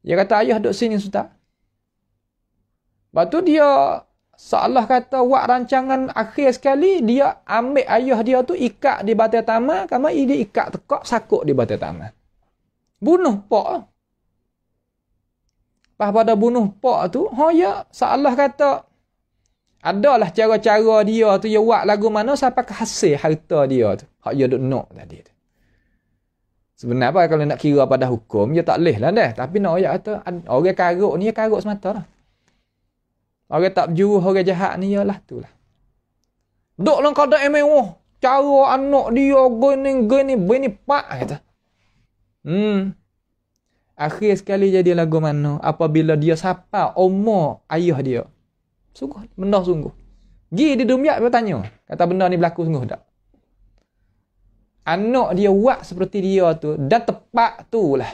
Speaker 2: Dia kata ayah duduk sini sudah. Lepas tu dia seolah kata buat rancangan akhir sekali dia ambil ayah dia tu ikat di batu tama kerana dia ikat tekak sakuk di batu tama. Bunuh pak. Lepas pada bunuh pak tu, ha ya seolah kata adalah cara-cara dia tu dia buat lagu mana siapa ke hasil harta dia tu. Hak dia duk nak tadi tu. Sebenarnya kalau nak kira pada hukum, dia tak boleh lah dah. Tapi nak ayat kata, orang karuk ni, dia karuk semata lah. Orang tak berjuruh, orang jahat ni, ialah tu lah. Dok lah kata MMO, cara anak dia, gini, gini, gini, pak, kata. Hmm. Akhir sekali jadi lagu mana, apabila dia sapa umur ayah dia. Sungguh, benda sungguh. Gi di dunia dia tanya. Kata benda ni berlaku sungguh tak? Anak dia buat seperti dia tu dan tepat tu lah.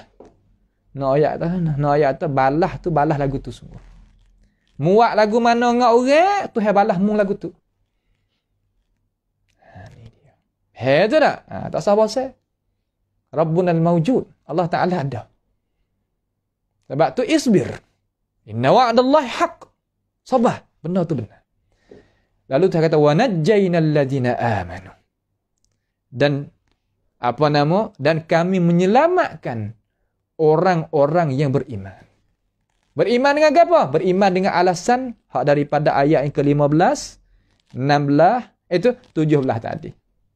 Speaker 2: Nak ayat tu, nak ayat tu, balah tu, balah lagu tu sungguh. Muak lagu mana dengan orang, tu hai balah mung lagu tu. Ha, he tu tak? Ha, tak sah saya. Rabbun al-mawjud. Allah Ta'ala ada. Sebab tu isbir. Inna wa'adallahi haq. Sabah. Benar tu benar. Lalu Tuhan kata, jainal ladina آمَنُوا Dan, apa nama? Dan kami menyelamatkan orang-orang yang beriman. Beriman dengan apa? Beriman dengan alasan hak daripada ayat yang ke-15, 16, itu 17 tadi.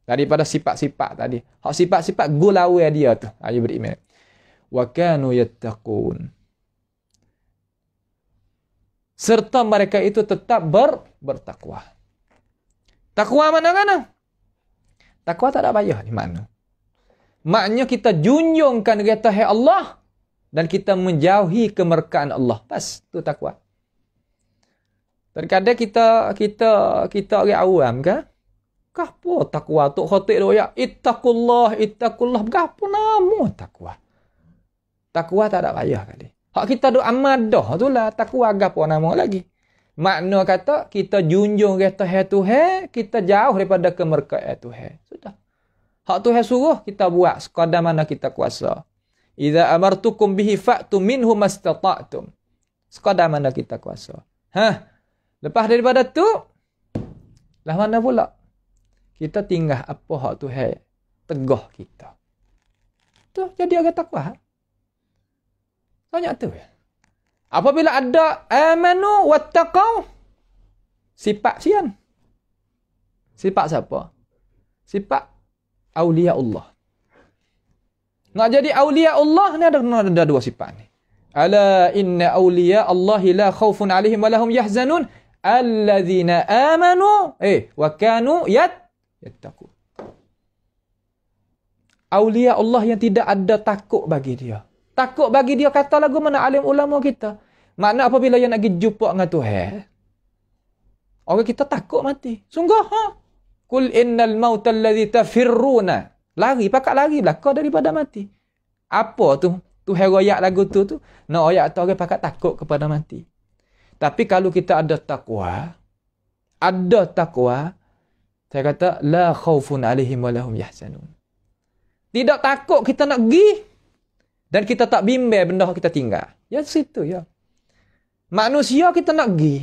Speaker 2: Daripada sifat-sifat tadi. Hak sifat-sifat gulawai dia tu. Ayat beriman. وَكَانُوا يَتَّقُونَ serta mereka itu tetap ber, bertakwa. Takwa mana kan? Takwa tak ada payah di mana. Maknanya kita junjungkan kata hai Allah dan kita menjauhi kemerkaan Allah. Pas tu takwa. Terkadang kita kita kita orang awam kan? Kapo takwa tu khotik doa ya ittaqullah ittaqullah gapo namo takwa. Takwa tak ada payah kali. Hak kita duk amal dah tu lah. Takwa agak pun nama lagi. Makna kata, kita junjung ke Tuhan tu kita jauh daripada kemerkaan tu Sudah. Hak tu suruh, kita buat sekadar mana kita kuasa. Iza amartukum bihi faktu minhu mastata'tum. Sekadar mana kita kuasa. Hah? Lepas daripada tu, lah mana pula? Kita tinggal apa hak tu hai? Tegah kita. Tu jadi agak takwa. Ha? Tanya tu. ya. Apabila ada amanu wattaqau sifat sian. Sifat siapa? Sifat aulia Allah. Nak jadi aulia Allah ni ada, ada, dua sifat ni. Ala inna aulia Allah la khaufun alaihim wa yahzanun alladhina amanu eh wa kanu yat yattaqun. Aulia Allah yang tidak ada takut bagi dia. Takut bagi dia kata lagu mana alim ulama kita. Makna apabila yang nak pergi jumpa dengan Tuhan. Orang kita takut mati. Sungguh. Ha? Kul innal mautal ladhi tafirruna. Lari, pakak lari belakang daripada mati. Apa tu? Tu heroyak lagu tu tu. Nak oyak tu orang pakat takut kepada mati. Tapi kalau kita ada takwa, ada takwa, saya kata, la khawfun alihim walahum yahsanun. Tidak takut kita nak pergi dan kita tak bimbang benda kita tinggal. Ya situ ya. Manusia kita nak pergi.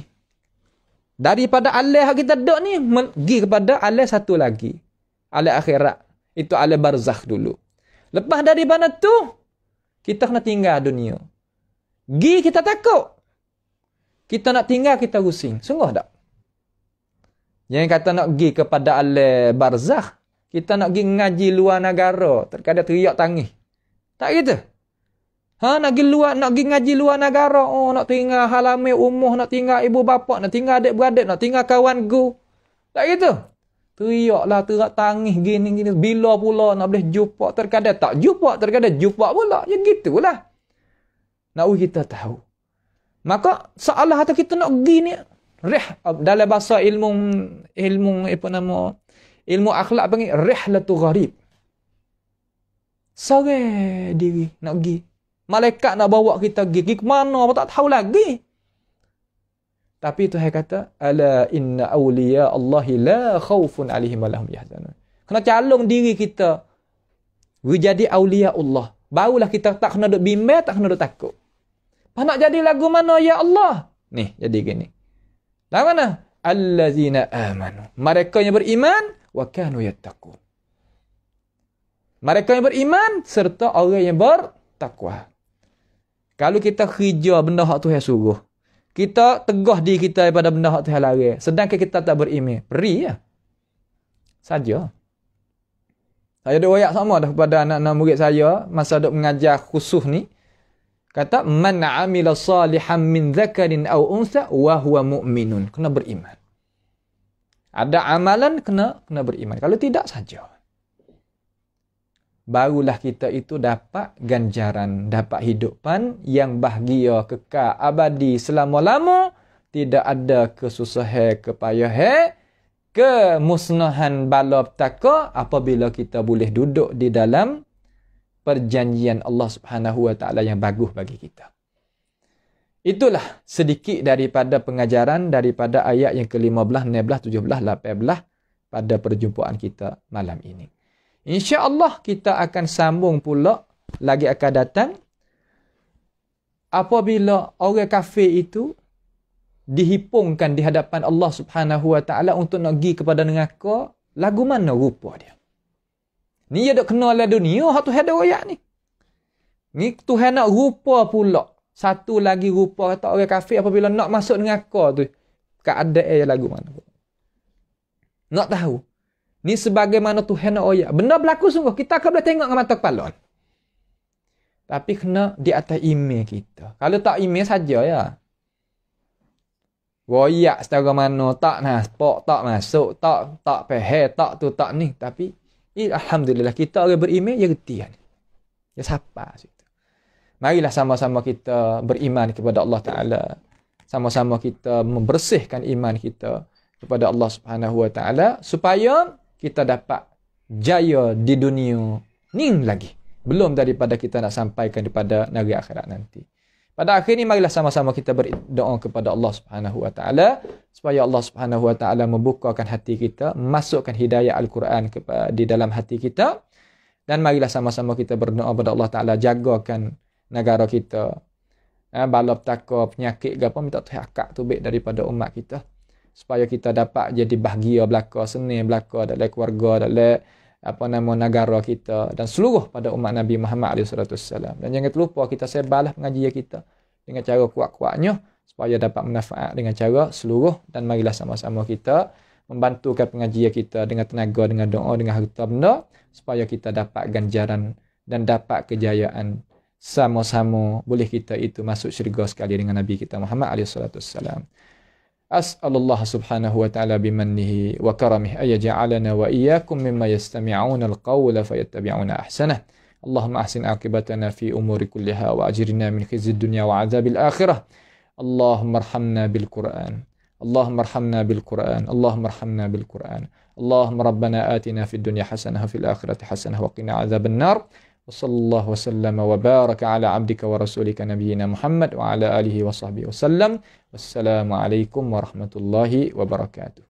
Speaker 2: Daripada alih kita duduk ni, pergi kepada alih satu lagi. Alih akhirat. Itu alih barzakh dulu. Lepas daripada tu, kita kena tinggal dunia. Gi kita takut. Kita nak tinggal, kita rusing. Sungguh tak? Yang kata nak pergi kepada alih barzakh, kita nak pergi ngaji luar negara. Terkadang teriak tangih. Tak gitu. Ha nak pergi luar nak pergi ngaji luar negara. Oh nak tinggal halamai umuh, nak tinggal ibu bapa, nak tinggal adik-beradik, nak tinggal kawan gu. Tak gitu. Teriaklah terak tangis gini gini. Bila pula nak boleh jumpa terkadang tak jumpa, terkadang jumpa pula. Ya gitulah. Nak kita tahu. Maka seolah hati kita nak pergi ni rih dalam bahasa ilmu ilmu apa nama ilmu akhlak panggil rihlatu gharib. Sore diri nak pergi Malaikat nak bawa kita pergi ke mana pun tak tahu lagi. Tapi Tuhan kata, ala inna awliya Allahi la khawfun alihim alahum yahzanun. Kena calung diri kita. We jadi awliya Allah. Barulah kita tak kena duduk bimbang, tak kena duduk takut. Apa nak jadi lagu mana ya Allah? Ni, jadi gini. Lah mana? Allazina amanu. Mereka yang beriman, wa kanu yattaqun. Mereka yang beriman serta orang yang bertakwa. Kalau kita kerja benda hak Tuhan suruh. Kita tegah diri kita daripada benda hak Tuhan larang. Sedangkan kita tak beriman. Peri ya. Saja. Saya ada wayak sama dah kepada anak-anak murid saya. Masa dok mengajar khusus ni. Kata, Man amila salihan min zakarin au unsa wa huwa mu'minun. Kena beriman. Ada amalan, kena kena beriman. Kalau tidak, saja barulah kita itu dapat ganjaran, dapat hidupan yang bahagia, kekal, abadi, selama-lama, tidak ada kesusahan, kepayahan, kemusnahan bala petaka apabila kita boleh duduk di dalam perjanjian Allah Subhanahu Wa Taala yang bagus bagi kita. Itulah sedikit daripada pengajaran daripada ayat yang ke-15, 16, 17, 18 pada perjumpaan kita malam ini. InsyaAllah kita akan sambung pula lagi akan datang apabila orang kafir itu dihipungkan di hadapan Allah Subhanahu Wa Taala untuk nak pergi kepada neraka lagu mana rupa dia ni dia dok kenal la dunia hak tu hada royak ni ni Tuhan nak rupa pula satu lagi rupa kata orang kafir apabila nak masuk neraka tu keadaan dia lagu mana nak tahu Ni sebagaimana Tuhan nak oya. Benda berlaku sungguh. Kita akan boleh tengok dengan mata kepala. Tapi kena di atas email kita. Kalau tak email saja ya. Royak secara mana. Tak nasbok, tak masuk, tak tak pehe, tak tu, tak ni. Tapi Alhamdulillah kita orang berimeh ya reti kan. Ya sapa? situ.
Speaker 1: Marilah sama-sama kita beriman kepada Allah Taala. Sama-sama kita membersihkan iman kita kepada Allah Subhanahu Wa Taala
Speaker 2: supaya kita dapat jaya di dunia ni lagi. Belum daripada kita nak sampaikan kepada negeri akhirat nanti. Pada akhir ini marilah sama-sama kita berdoa kepada Allah Subhanahu Wa Taala supaya Allah Subhanahu Wa Taala membukakan hati kita, masukkan
Speaker 1: hidayah Al-Quran di dalam hati kita dan marilah sama-sama kita berdoa kepada Allah Taala jagakan negara kita. Eh, balap takut, penyakit ke minta tuhi akak tu baik daripada umat kita supaya kita dapat jadi bahagia belaka senang belaka dalam keluarga dalam apa nama negara kita dan seluruh pada umat Nabi Muhammad alaihi salatu dan jangan terlupa kita sebarlah pengajian kita dengan cara kuat-kuatnya supaya dapat manfaat dengan cara seluruh dan marilah sama-sama kita membantukan pengajian kita dengan tenaga dengan doa dengan harta benda supaya kita dapat ganjaran dan dapat kejayaan sama-sama boleh kita itu masuk syurga sekali dengan Nabi kita Muhammad alaihi salatu أسأل الله سبحانه وتعالى بمنه وكرمه أن يجعلنا وإياكم مما يستمعون القول فيتبعون أحسنه اللهم أحسن عاقبتنا في أمور كلها وأجرنا من خزي الدنيا وعذاب الآخرة اللهم ارحمنا بالقرآن اللهم ارحمنا بالقرآن اللهم ارحمنا بالقرآن اللهم ربنا آتنا في الدنيا حسنة وفي الآخرة حسنة وقنا عذاب النار وصلى الله وسلم وبارك على عبدك ورسولك نبينا محمد وعلى آله وصحبه وسلم والسلام عليكم ورحمة الله وبركاته